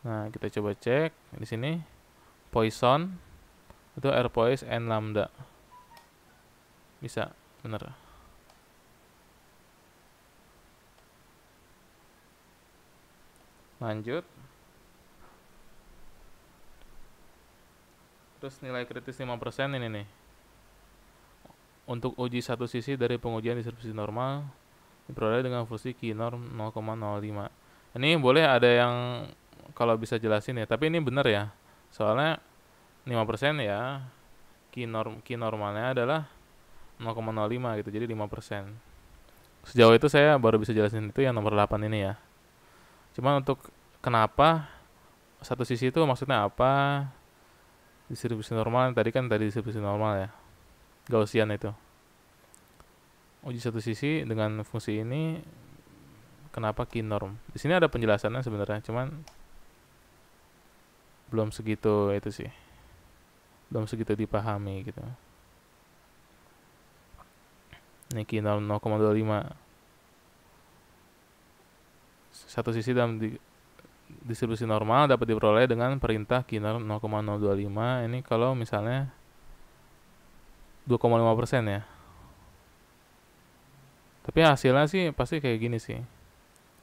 Speaker 1: Nah, kita coba cek di sini Poisson itu Airpois and Lambda. Bisa, bener. Lanjut. terus nilai kritis 5% ini nih. Untuk uji satu sisi dari pengujian distribusi normal diperoleh dengan fungsi norm 0,05. Ini boleh ada yang kalau bisa jelasin ya, tapi ini benar ya. Soalnya 5% ya norm Q normalnya adalah 0,05 gitu. Jadi 5%. Sejauh itu saya baru bisa jelasin itu yang nomor 8 ini ya. Cuman untuk kenapa satu sisi itu maksudnya apa? distribusi normal tadi kan tadi distribusi normal ya Gaussian itu uji satu sisi dengan fungsi ini kenapa key norm di sini ada penjelasannya sebenarnya cuman belum segitu itu sih belum segitu dipahami gitu ini key norm 0,25 satu sisi dalam di distribusi normal dapat diperoleh dengan perintah kinar 0,025 ini kalau misalnya 2,5% ya tapi hasilnya sih pasti kayak gini sih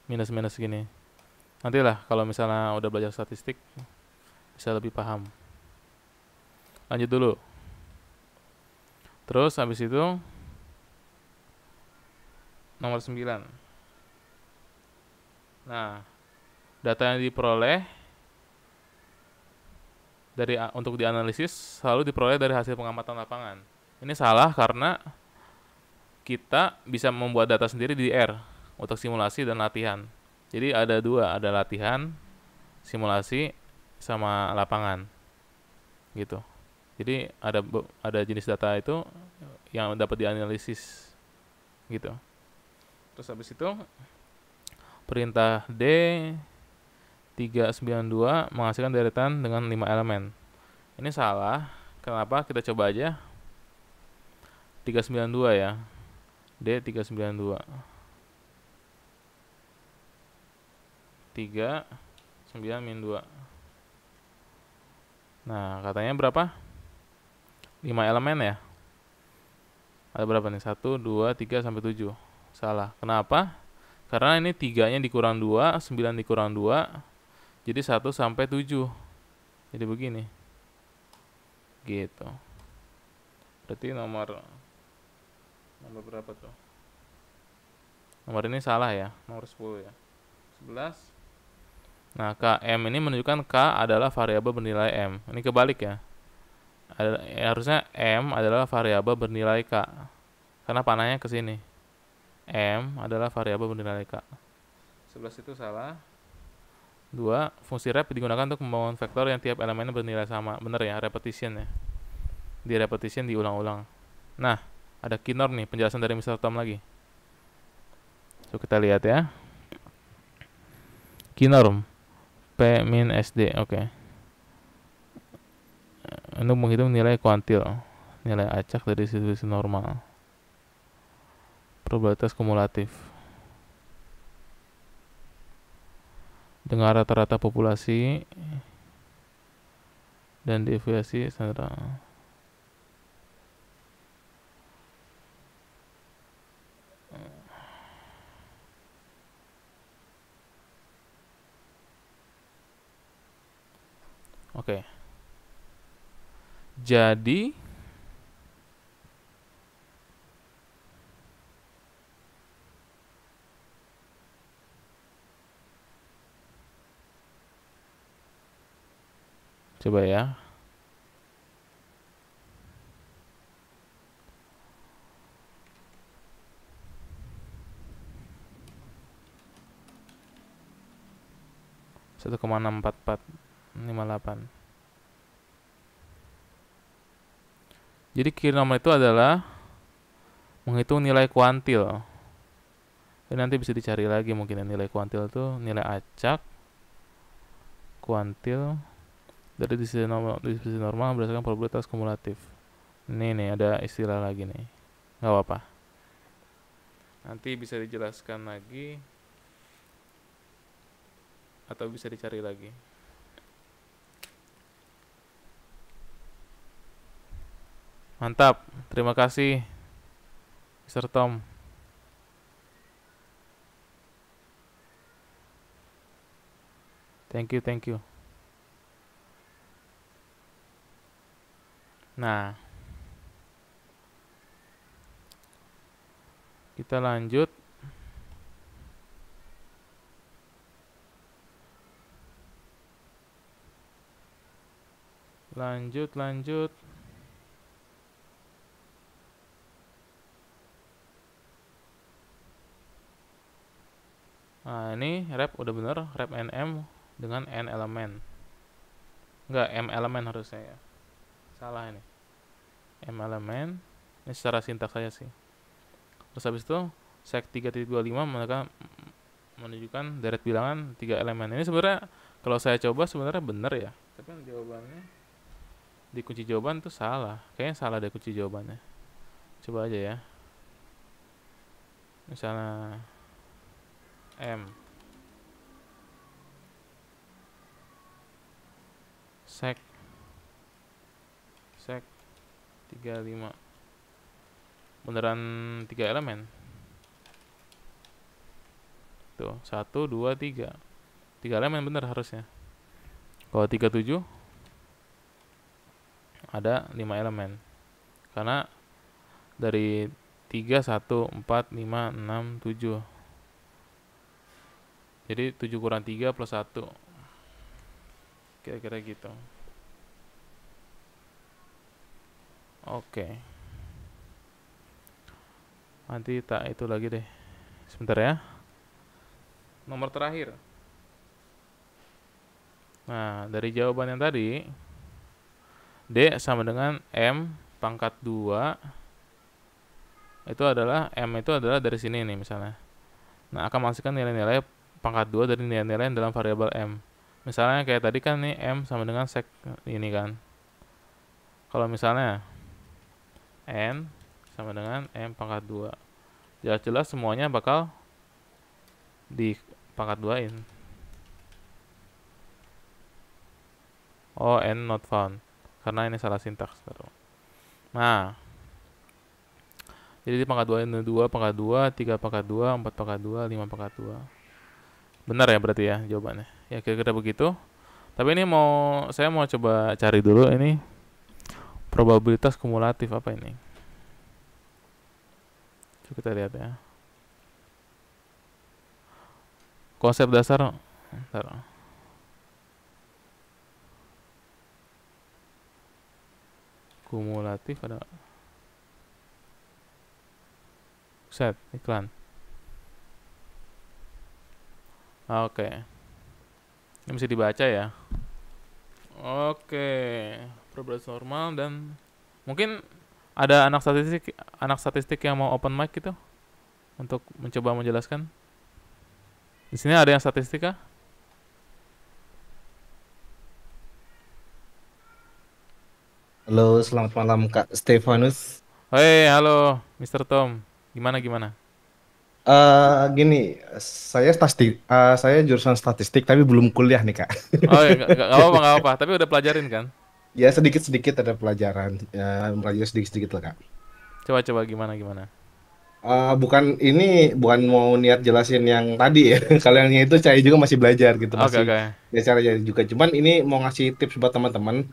Speaker 1: minus-minus gini nantilah kalau misalnya udah belajar statistik bisa lebih paham lanjut dulu terus habis itu nomor 9 nah Data yang diperoleh dari untuk dianalisis selalu diperoleh dari hasil pengamatan lapangan. Ini salah karena kita bisa membuat data sendiri di R untuk simulasi dan latihan. Jadi ada dua, ada latihan, simulasi, sama lapangan, gitu. Jadi ada ada jenis data itu yang dapat dianalisis, gitu. Terus habis itu perintah D 392 menghasilkan deretan dengan 5 elemen. Ini salah. Kenapa? Kita coba aja. 392 ya. D392. 3 9 min 2. Nah, katanya berapa? 5 elemen ya. Ada berapa nih? 1 2 3 sampai 7. Salah. Kenapa? Karena ini 3-nya dikurang 2, 9 dikurang 2, jadi 1 sampai 7. Jadi begini. Gitu. Berarti nomor nomor berapa tuh? Nomor ini salah ya, nomor 10 ya. 11 Nah, KM ini menunjukkan K adalah variabel bernilai M. Ini kebalik ya. Ad, eh, ya, harusnya M adalah variabel bernilai K. Karena panahnya ke sini. M adalah variabel bernilai K. 11 itu salah. Dua, fungsi rep digunakan untuk membangun vektor yang tiap elemennya bernilai sama. benar ya, repetition ya. Di repetition diulang-ulang. Nah, ada Kinor nih, penjelasan dari Mr. Tom lagi. So, kita lihat ya. Kinor, P min SD, oke. Okay. Untuk menghitung nilai kuantil, nilai acak dari situasi normal. Probabilitas kumulatif. dengan rata-rata populasi dan deviasi standar. Oke. Okay. Jadi Coba ya. satu koma enam empat empat lima delapan. Jadi kiri nomor itu adalah menghitung nilai kuantil. Ini nanti bisa dicari lagi mungkin ya, nilai kuantil itu nilai acak kuantil dari distribusi normal, distribusi normal berdasarkan probabilitas kumulatif. Ini nih ada istilah lagi nih. Gak apa-apa. Nanti bisa dijelaskan lagi atau bisa dicari lagi. Mantap. Terima kasih Mr. Tom. Thank you, thank you. Nah, kita lanjut. Lanjut, lanjut. Nah, ini rep udah bener, rep NM dengan N elemen. Enggak, M elemen harusnya ya salah ini m elemen ini secara sintaks saya sih terus habis itu sec 3.25 maka menunjukkan deret bilangan tiga elemen ini sebenarnya kalau saya coba sebenarnya benar ya tapi yang jawabannya di kunci jawaban tuh salah kayaknya salah deh kunci jawabannya coba aja ya misalnya M sec tiga lima beneran tiga elemen tuh satu dua tiga tiga elemen bener harusnya kalau tiga tujuh ada lima elemen karena dari tiga satu empat lima enam tujuh jadi tujuh kurang tiga plus satu kira-kira gitu Oke. Nanti tak itu lagi deh. Sebentar ya. Nomor terakhir. Nah, dari jawaban yang tadi D sama dengan M pangkat 2 itu adalah M itu adalah dari sini nih misalnya. Nah, akan menghasilkan nilai-nilai pangkat 2 dari nilai-nilai dalam variabel M. Misalnya kayak tadi kan nih M sama dengan sek ini kan. Kalau misalnya M sama dengan M pangkat 2. Jelas-jelas semuanya bakal di pangkat 2-in. Oh, N not found. Karena ini salah sintaks. Nah, jadi di pangkat 2 N2, pangkat 2, 3 pangkat 2, 4 pangkat 2, 5 pangkat 2. Benar ya berarti ya jawabannya. Ya kira-kira begitu. Tapi ini mau saya mau coba cari dulu ini probabilitas kumulatif apa ini Coba kita lihat ya konsep dasar ntar. kumulatif ada set iklan oke okay. ini bisa dibaca ya oke okay. Probabilitas normal dan mungkin ada anak statistik anak statistik yang mau open mic gitu untuk mencoba menjelaskan. Di sini ada yang statistika?
Speaker 2: Halo, selamat malam Kak Stefanus.
Speaker 1: Hei, halo Mr. Tom. Gimana gimana?
Speaker 2: Uh, gini, saya statistik, uh, eh, saya jurusan statistik tapi belum kuliah nih kak. Oh iya, nggak apa
Speaker 1: nggak apa-apa. <laughs> Tapi udah pelajarin kan?
Speaker 2: ya sedikit sedikit ada pelajaran ya, pelajaran sedikit sedikit lah kak
Speaker 1: coba coba gimana gimana
Speaker 2: uh, bukan ini bukan mau niat jelasin yang tadi ya <laughs> kaliannya itu saya juga masih belajar gitu okay, masih okay. ya cara jadi juga cuman ini mau ngasih tips buat teman-teman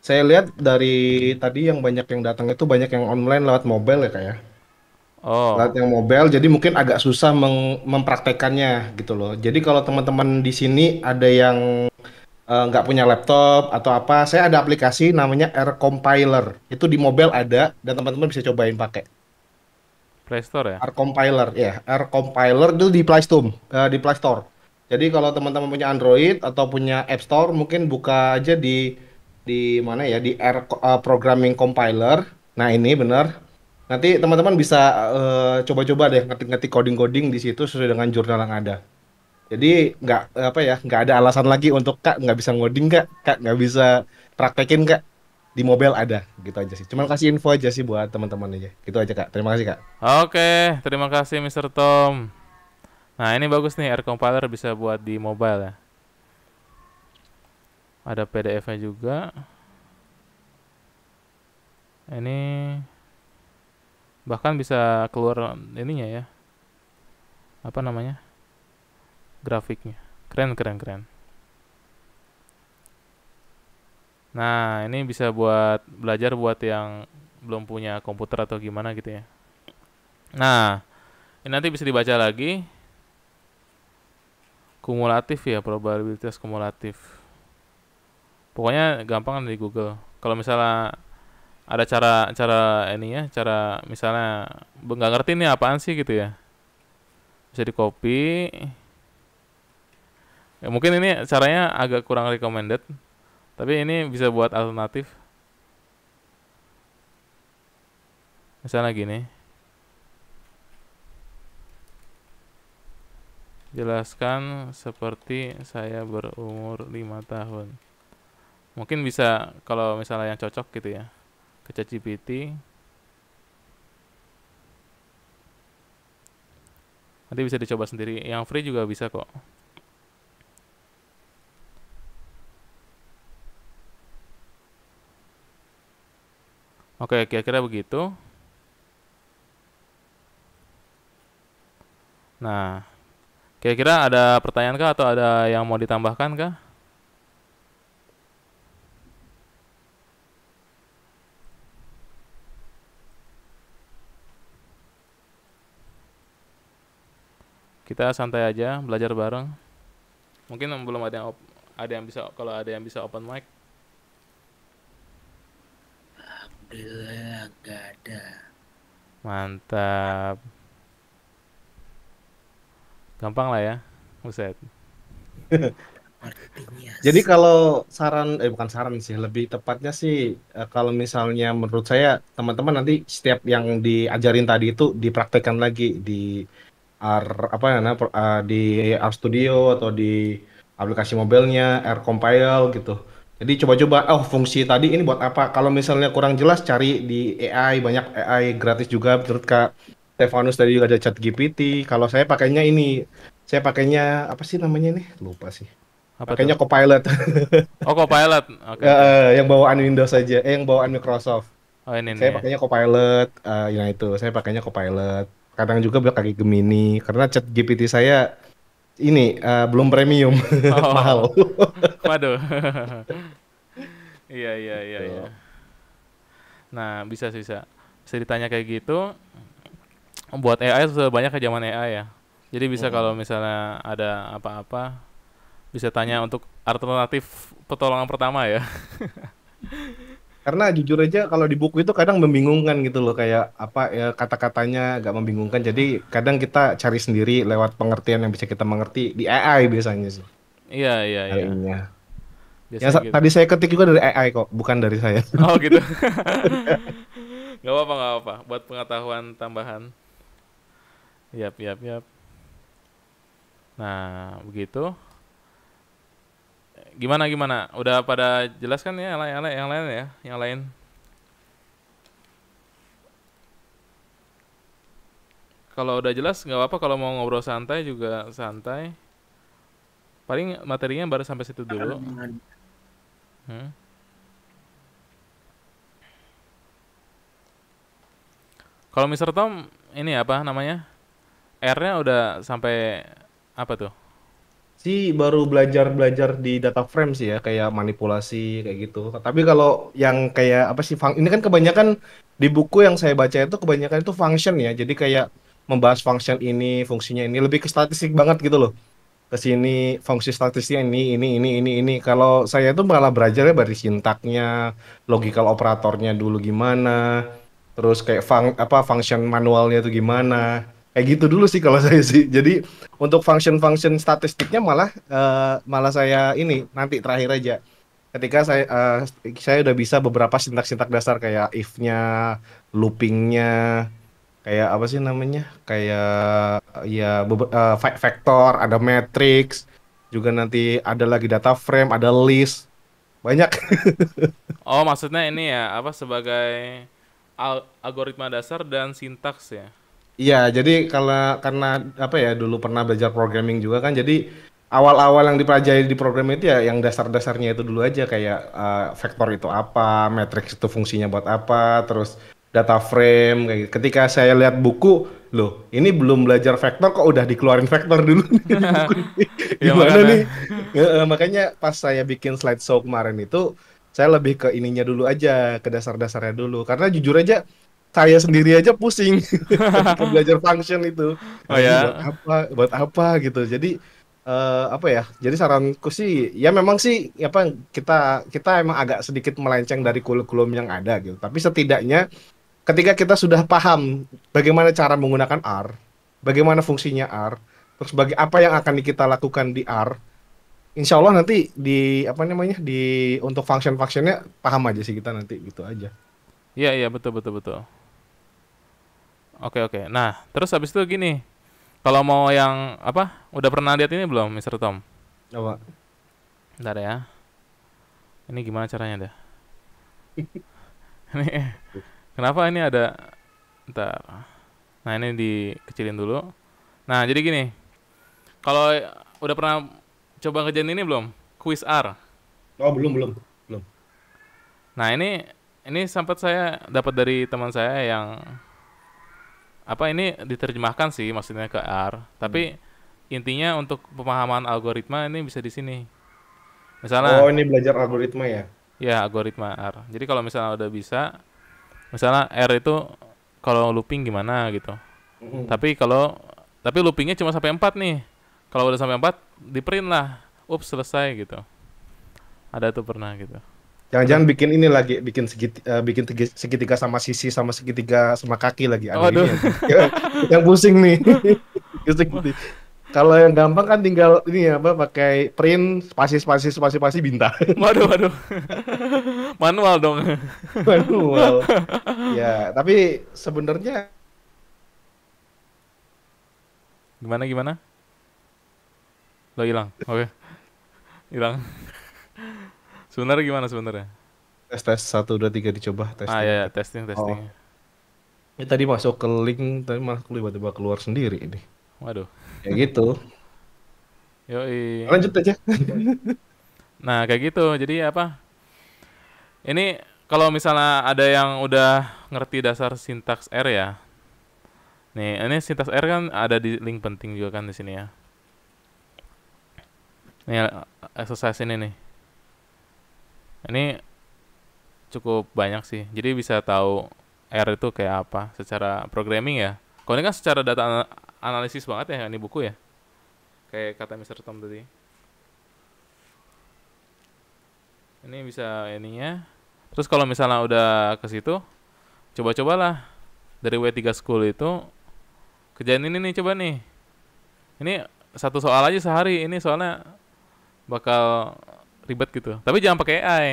Speaker 2: saya lihat dari tadi yang banyak yang datang itu banyak yang online lewat mobile ya kak ya Oh. Lewat yang mobile, jadi mungkin agak susah mempraktekannya gitu loh. Jadi kalau teman-teman di sini ada yang Eh, nggak uh, punya laptop atau apa, saya ada aplikasi namanya R Compiler. Itu di mobile ada dan teman-teman bisa cobain pakai. Play Store ya? R Compiler, ya. Yeah. R Compiler itu di Play Store, uh, di Play Store. Jadi kalau teman-teman punya Android atau punya App Store, mungkin buka aja di di mana ya di R uh, eh, Programming Compiler. Nah ini benar. Nanti teman-teman bisa coba-coba uh, coba deh ngetik-ngetik coding-coding di situ sesuai dengan jurnal yang ada jadi nggak apa ya nggak ada alasan lagi untuk kak nggak bisa ngoding kak kak nggak bisa praktekin kak di mobile ada gitu aja sih cuman kasih info aja sih buat teman-teman aja gitu aja kak terima kasih kak
Speaker 1: oke terima kasih Mr. Tom nah ini bagus nih air compiler bisa buat di mobile ya ada PDF-nya juga ini bahkan bisa keluar ininya ya apa namanya grafiknya keren keren keren nah ini bisa buat belajar buat yang belum punya komputer atau gimana gitu ya nah ini nanti bisa dibaca lagi kumulatif ya probabilitas kumulatif pokoknya gampang di Google kalau misalnya ada cara cara ini ya cara misalnya nggak ngerti ini apaan sih gitu ya bisa di copy ya, mungkin ini caranya agak kurang recommended tapi ini bisa buat alternatif misalnya gini jelaskan seperti saya berumur lima tahun mungkin bisa kalau misalnya yang cocok gitu ya ke ChatGPT nanti bisa dicoba sendiri yang free juga bisa kok Oke, kira-kira begitu. Nah, kira-kira ada pertanyaan kah atau ada yang mau ditambahkan kah? Kita santai aja, belajar bareng. Mungkin belum ada yang ada yang bisa kalau ada yang bisa open mic Alhamdulillah gak ada. Mantap.
Speaker 2: Gampang lah ya, Buset. Jadi kalau saran, eh bukan saran sih, lebih tepatnya sih eh, kalau misalnya menurut saya teman-teman nanti setiap yang diajarin tadi itu dipraktekkan lagi di R apa ya di R Studio atau di aplikasi mobilnya, R Compile gitu jadi coba-coba, oh fungsi tadi ini buat apa? Kalau misalnya kurang jelas cari di AI, banyak AI gratis juga menurut Kak Stefanus tadi juga ada chat GPT. Kalau saya pakainya ini, saya pakainya apa sih namanya ini? Lupa sih. Apa pakainya itu? Copilot. <laughs> Oh Copilot, oke. Okay. uh, yang bawaan Windows saja, eh yang bawaan Microsoft. Oh ini Saya pakainya Copilot, uh, ya itu, saya pakainya Copilot. Kadang juga kaki Gemini, karena chat GPT saya ini uh, belum premium <laughs> oh. mahal.
Speaker 1: Waduh. <laughs> iya iya iya. Gitu. iya. Nah bisa bisa bisa ditanya kayak gitu. Buat AI banyak ke zaman AI ya. Jadi bisa hmm. kalau misalnya ada apa-apa bisa tanya untuk alternatif pertolongan pertama ya. <laughs>
Speaker 2: karena jujur aja kalau di buku itu kadang membingungkan gitu loh kayak apa ya kata-katanya gak membingungkan jadi kadang kita cari sendiri lewat pengertian yang bisa kita mengerti di AI biasanya sih
Speaker 1: iya iya iya
Speaker 2: ya, gitu. tadi saya ketik juga dari AI kok bukan dari saya <laughs> oh gitu <laughs>
Speaker 1: Gak apa-apa nggak apa buat pengetahuan tambahan yap yap yap nah begitu gimana gimana? Udah pada jelas kan ya yang lain, yang lain ya, yang lain. Kalau udah jelas nggak apa-apa kalau mau ngobrol santai juga santai. Paling materinya baru sampai situ dulu. Hmm. Kalau Mr. Tom ini apa namanya? R-nya udah sampai apa tuh?
Speaker 2: sih baru belajar belajar di data frame sih ya kayak manipulasi kayak gitu tapi kalau yang kayak apa sih ini kan kebanyakan di buku yang saya baca itu kebanyakan itu function ya jadi kayak membahas function ini fungsinya ini lebih ke statistik banget gitu loh ke sini fungsi statistiknya ini ini ini ini ini kalau saya itu malah belajar ya dari sintaknya logical operatornya dulu gimana terus kayak fun apa function manualnya itu gimana kayak gitu dulu sih kalau <laughs> saya sih jadi untuk function-function statistiknya malah uh, malah saya ini nanti terakhir aja ketika saya uh, saya udah bisa beberapa sintak-sintak dasar kayak if-nya looping-nya kayak apa sih namanya kayak ya uh, eh, vector, ada matrix juga nanti ada lagi data frame ada list banyak
Speaker 1: <laughs> oh maksudnya ini ya apa sebagai algoritma dasar dan sintaks ya
Speaker 2: Iya, jadi kalau karena apa ya dulu pernah belajar programming juga kan, jadi awal-awal yang dipelajari di program itu ya yang dasar-dasarnya itu dulu aja kayak uh, vektor itu apa, matrix itu fungsinya buat apa, terus data frame kayak gitu. Ketika saya lihat buku, loh ini belum belajar vektor kok udah dikeluarin vektor dulu <laughs> <laughs> ya, Gimana ya, nih? E makanya pas saya bikin slide show kemarin itu saya lebih ke ininya dulu aja, ke dasar-dasarnya dulu. Karena jujur aja saya sendiri aja pusing <laughs> belajar function itu. Oh Jadi ya. Buat apa? Buat apa gitu. Jadi uh, apa ya? Jadi saranku sih ya memang sih apa kita kita emang agak sedikit melenceng dari kurikulum yang ada gitu. Tapi setidaknya ketika kita sudah paham bagaimana cara menggunakan R, bagaimana fungsinya R, terus bagi apa yang akan kita lakukan di R, insya Allah nanti di apa namanya di untuk function functionnya paham aja sih kita nanti gitu aja.
Speaker 1: Iya iya betul betul betul. Oke oke. Nah, terus habis itu gini. Kalau mau yang apa? Udah pernah lihat ini belum, Mister Tom? Coba. Ntar ya. Ini gimana caranya deh? ini kenapa ini ada Ntar. Nah, ini dikecilin dulu. Nah, jadi gini. Kalau udah pernah coba ngerjain ini belum? Quiz R.
Speaker 2: Oh, belum, belum. Belum.
Speaker 1: Nah, ini ini sempat saya dapat dari teman saya yang apa ini diterjemahkan sih maksudnya ke R tapi hmm. intinya untuk pemahaman algoritma ini bisa di sini misalnya oh ini
Speaker 2: belajar algoritma ya
Speaker 1: ya algoritma R jadi kalau misalnya udah bisa misalnya R itu kalau looping gimana gitu hmm. tapi kalau tapi loopingnya cuma sampai empat nih kalau udah sampai empat di print lah ups selesai
Speaker 2: gitu ada tuh pernah gitu Jangan-jangan bikin ini lagi, bikin segiti, eh, bikin segitiga sama sisi sama segitiga sama kaki lagi. Oh ini <laughs> Yang, <laughs> yang pusing nih. Kalau yang gampang kan tinggal ini ya apa pakai print spasi spasi spasi spasi bintang. <laughs> Waduh waduh. Manual dong. Manual. ya, tapi sebenarnya gimana gimana?
Speaker 1: Lo hilang. Oke. Okay.
Speaker 2: Hilang. Sebenarnya gimana sebenarnya? Tes tes satu dua tiga dicoba testing. Ah ya, testing iya. testing. Oh. Ya, tadi masuk ke link tapi malah tiba-tiba keluar sendiri ini. Waduh. Ya gitu.
Speaker 1: Yoi. Lanjut aja. <laughs> nah, kayak gitu. Jadi apa? Ini kalau misalnya ada yang udah ngerti dasar sintaks R ya. Nih, ini sintaks R kan ada di link penting juga kan di sini ya. Nih exercise ini nih ini cukup banyak sih jadi bisa tahu R itu kayak apa secara programming ya kalau ini kan secara data analisis banget ya ini buku ya kayak kata Mr. Tom tadi ini bisa ininya terus kalau misalnya udah ke situ coba-cobalah dari W3 School itu kerjaan ini nih coba nih ini satu soal aja sehari ini soalnya bakal ribet gitu. Tapi jangan pakai AI.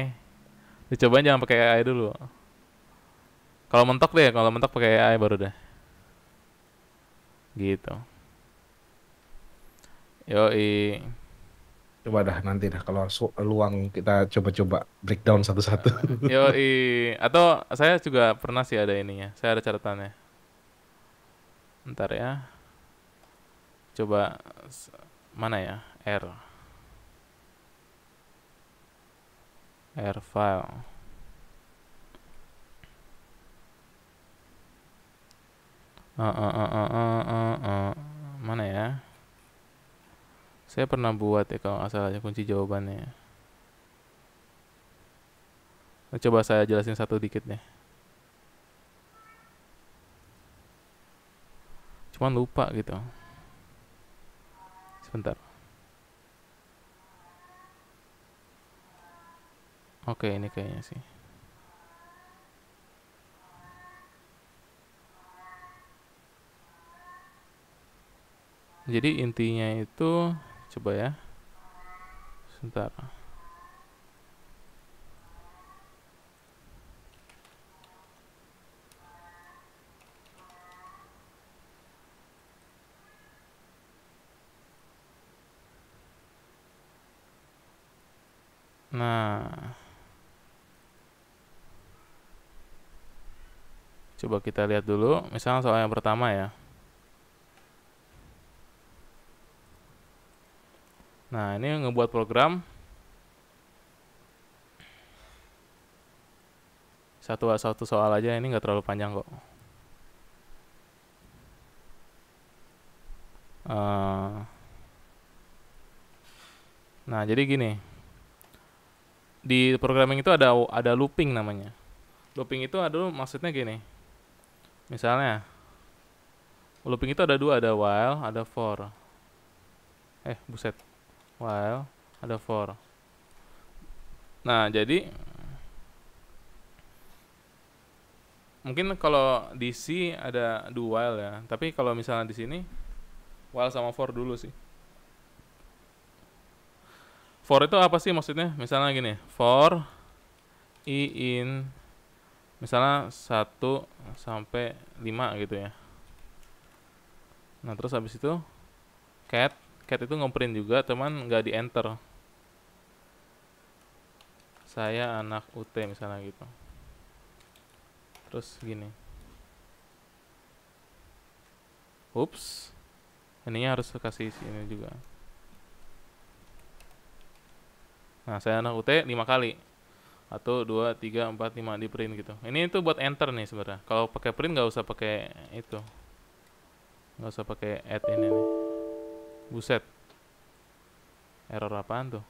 Speaker 1: Dicobain jangan pakai AI dulu. Kalau mentok deh, kalau mentok pakai AI baru deh. Gitu. Yoi.
Speaker 2: Coba dah nanti dah kalau luang kita coba-coba breakdown satu-satu. <laughs>
Speaker 1: Yoi. Atau saya juga pernah sih ada ininya. Saya ada catatannya. Ntar ya. Coba mana ya? R. air file uh, uh, uh, uh, uh, uh, uh. mana ya saya pernah buat ya kalau asalnya kunci jawabannya ya. nah, coba saya jelasin satu dikit deh cuman lupa gitu sebentar Oke, ini kayaknya sih. Jadi intinya itu coba ya. Sebentar. Nah, Coba kita lihat dulu, misalnya soal yang pertama ya. Nah, ini ngebuat program satu satu soal aja ini nggak terlalu panjang kok. Eh, nah, jadi gini. Di programming itu ada ada looping namanya. Looping itu adalah maksudnya gini Misalnya, looping itu ada dua, ada while, ada for. Eh, buset. While, ada for. Nah, jadi mungkin kalau di C ada dua while ya, tapi kalau misalnya di sini while sama for dulu sih. For itu apa sih maksudnya? Misalnya gini, for i in misalnya 1 sampai 5 gitu ya nah terus habis itu cat cat itu ngeprint juga teman nggak di enter saya anak UT misalnya gitu terus gini ups ininya harus kasih ini juga nah saya anak UT 5 kali satu dua tiga empat lima di print gitu ini itu buat enter nih sebenarnya kalau pakai print nggak usah pakai itu nggak usah pakai add ini nih buset error apaan tuh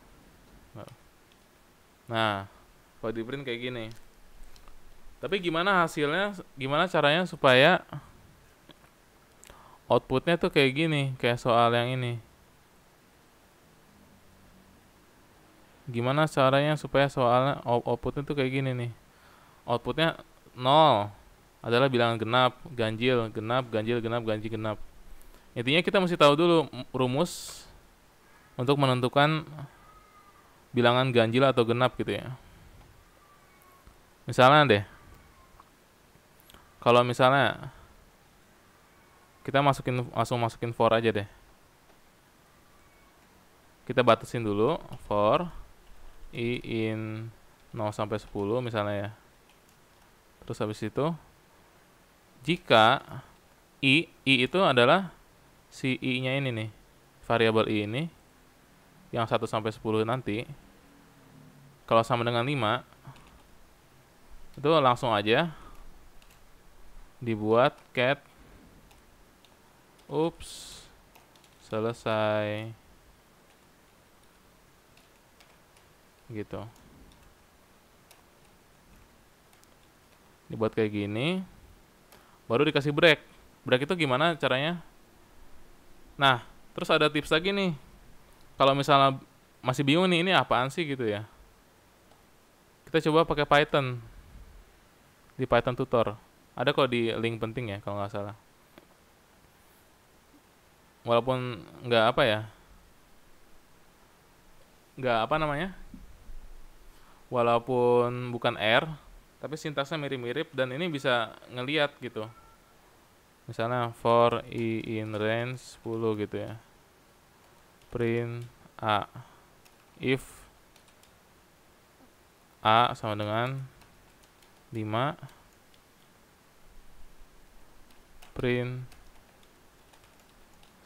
Speaker 1: nah kalau di print kayak gini tapi gimana hasilnya gimana caranya supaya outputnya tuh kayak gini kayak soal yang ini gimana caranya supaya soalnya outputnya tuh kayak gini nih outputnya nol adalah bilangan genap ganjil genap ganjil genap ganjil genap intinya kita mesti tahu dulu rumus untuk menentukan bilangan ganjil atau genap gitu ya misalnya deh kalau misalnya kita masukin langsung masukin for aja deh kita batasin dulu for i in 0 sampai 10 misalnya ya. Terus habis itu jika i i itu adalah si i-nya ini nih, variabel i ini yang 1 sampai 10 nanti kalau sama dengan 5 itu langsung aja dibuat cat oops selesai gitu dibuat kayak gini baru dikasih break break itu gimana caranya nah terus ada tips lagi nih kalau misalnya masih bingung nih ini apaan sih gitu ya kita coba pakai Python di Python tutor ada kok di link penting ya kalau nggak salah walaupun nggak apa ya nggak apa namanya walaupun bukan R tapi sintaksnya mirip-mirip dan ini bisa ngeliat gitu misalnya for i e in range 10 gitu ya print a if a sama dengan 5 print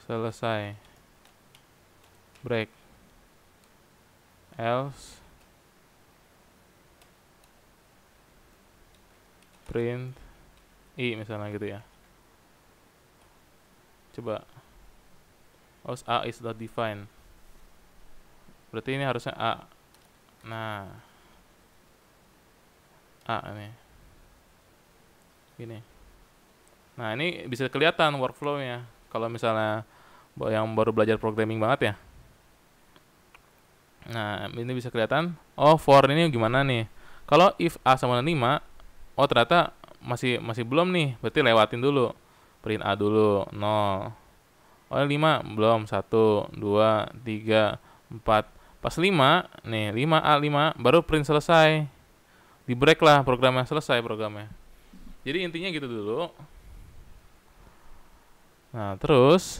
Speaker 1: selesai break else print i misalnya gitu ya coba os a is dot define berarti ini harusnya a nah a ini ini, nah ini bisa kelihatan workflownya kalau misalnya yang baru belajar programming banget ya nah ini bisa kelihatan oh for ini gimana nih kalau if a sama dengan 5 oh ternyata masih masih belum nih berarti lewatin dulu print A dulu 0 oh 5 belum 1 2 3 4 pas 5 nih 5 A 5 baru print selesai di break lah programnya selesai programnya jadi intinya gitu dulu nah terus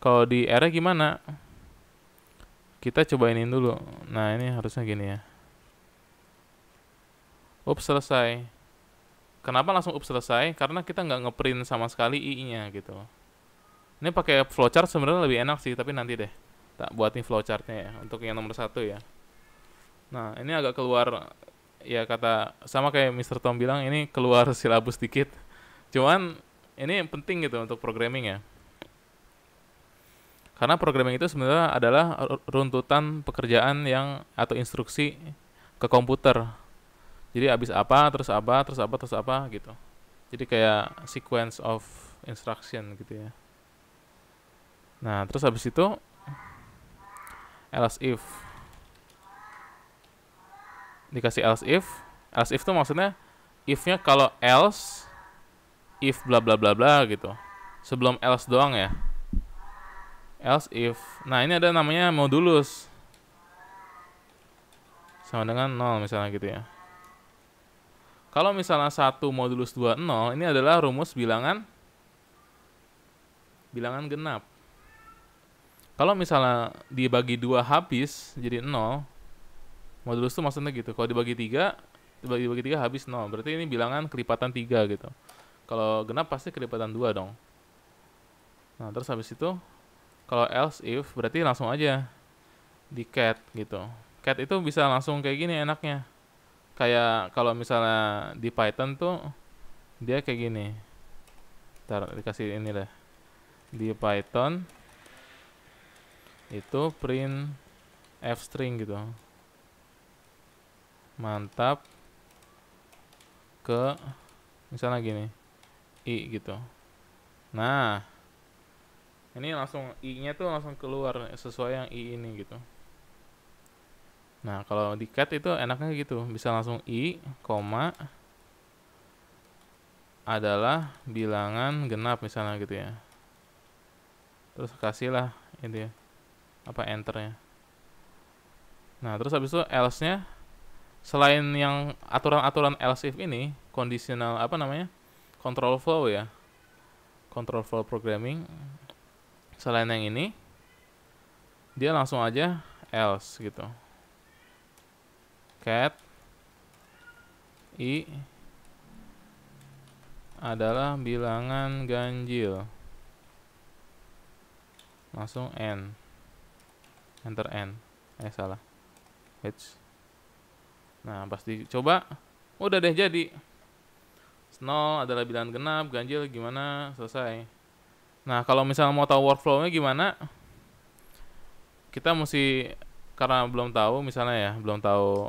Speaker 1: kalau di R gimana kita cobainin dulu nah ini harusnya gini ya Ups, selesai. Kenapa langsung ups selesai? Karena kita nggak ngeprint sama sekali i-nya gitu. Ini pakai flowchart sebenarnya lebih enak sih, tapi nanti deh. Tak buatin flowchartnya ya, untuk yang nomor satu ya. Nah, ini agak keluar, ya kata, sama kayak Mister Tom bilang, ini keluar silabus dikit. Cuman, ini yang penting gitu untuk programming ya. Karena programming itu sebenarnya adalah runtutan pekerjaan yang atau instruksi ke komputer jadi abis apa terus apa terus apa terus apa gitu jadi kayak sequence of instruction gitu ya nah terus habis itu else if dikasih else if else if tuh maksudnya if-nya kalau else if bla bla bla bla gitu sebelum else doang ya else if nah ini ada namanya modulus sama dengan nol misalnya gitu ya kalau misalnya satu modulus 2, 0, ini adalah rumus bilangan bilangan genap. Kalau misalnya dibagi dua habis, jadi 0, modulus itu maksudnya gitu. Kalau dibagi 3, dibagi, dibagi 3 habis 0. Berarti ini bilangan kelipatan 3 gitu. Kalau genap pasti kelipatan 2 dong. Nah, terus habis itu, kalau else if, berarti langsung aja di cat gitu. Cat itu bisa langsung kayak gini enaknya kayak kalau misalnya di Python tuh dia kayak gini ntar dikasih ini deh di Python itu print f string gitu mantap ke misalnya gini i gitu nah ini langsung i nya tuh langsung keluar sesuai yang i ini gitu Nah, kalau di cat itu enaknya gitu, bisa langsung i, koma adalah bilangan genap misalnya gitu ya. Terus kasihlah ini ya. Apa enternya. Nah, terus habis itu else-nya selain yang aturan-aturan else if ini, conditional apa namanya? control flow ya. Control flow programming selain yang ini dia langsung aja else gitu cap i adalah bilangan ganjil. Langsung n. Enter n. Eh salah. H. Nah, pasti coba. Udah deh jadi. 0 adalah bilangan genap, ganjil gimana? Selesai. Nah, kalau misalnya mau tahu workflownya gimana? Kita mesti karena belum tahu misalnya ya, belum tahu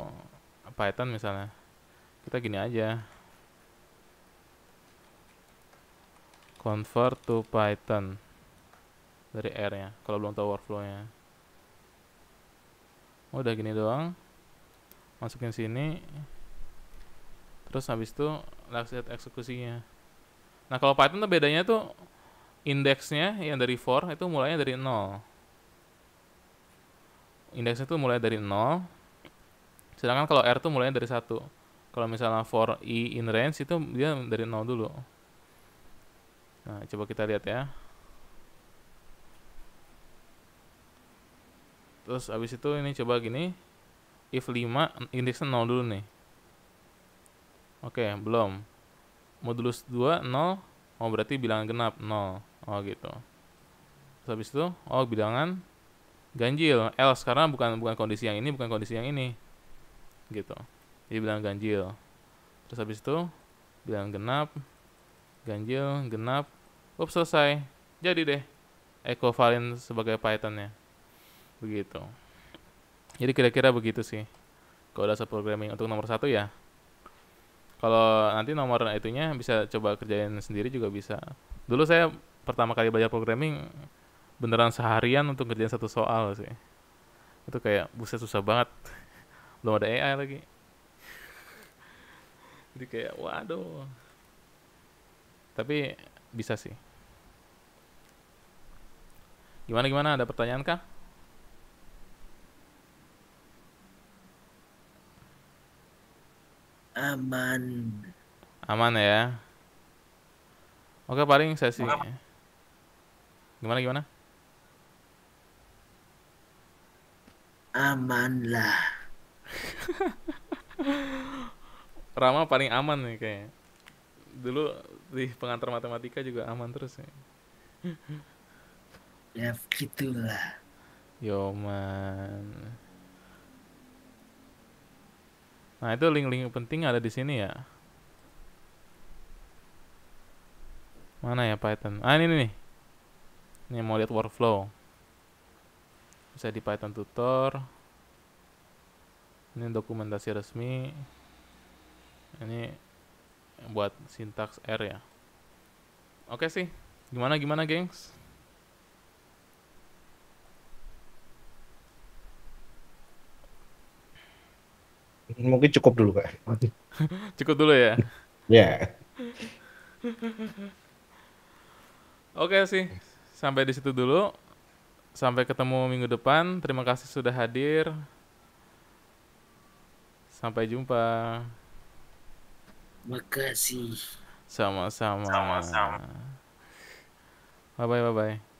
Speaker 1: Python misalnya. Kita gini aja. Convert to Python dari R-nya, kalau belum tahu workflow-nya. Oh, udah gini doang. Masukin sini. Terus habis itu lihat eksekusinya. Nah, kalau Python tuh bedanya tuh indeksnya yang dari for itu mulainya dari 0 indeksnya tuh mulai dari 0 sedangkan kalau R tuh mulainya dari 1 kalau misalnya for E in range itu dia dari 0 dulu nah coba kita lihat ya terus abis itu ini coba gini if 5 indeksnya 0 dulu nih oke okay, belum modulus 2 0 oh berarti bilangan genap 0 oh gitu terus habis itu oh bilangan ganjil else karena bukan bukan kondisi yang ini bukan kondisi yang ini gitu jadi bilang ganjil terus habis itu bilang genap ganjil genap up selesai jadi deh equivalent sebagai Pythonnya begitu jadi kira-kira begitu sih kalau dasar programming untuk nomor satu ya kalau nanti nomor itunya bisa coba kerjain sendiri juga bisa dulu saya pertama kali belajar programming beneran seharian untuk ngerjain satu soal sih itu kayak buset susah banget belum ada AI lagi jadi kayak waduh tapi bisa sih gimana gimana ada pertanyaan kah aman aman ya oke paling sesi gimana gimana amanlah. <laughs> Rama paling aman nih kayaknya. Dulu di pengantar matematika juga aman terus nih.
Speaker 2: Ya, ya gitulah.
Speaker 1: Yo man. Nah itu link-link penting ada di sini ya. Mana ya Python? Ah ini nih. Ini mau lihat workflow bisa di Python tutor ini dokumentasi resmi ini buat sintaks R ya oke sih gimana gimana gengs
Speaker 2: mungkin cukup dulu kak <laughs> cukup dulu ya <laughs> ya yeah.
Speaker 1: oke sih sampai di situ dulu Sampai ketemu minggu depan. Terima kasih sudah hadir. Sampai jumpa. Makasih. Sama-sama. Sama-sama. Bye bye bye bye.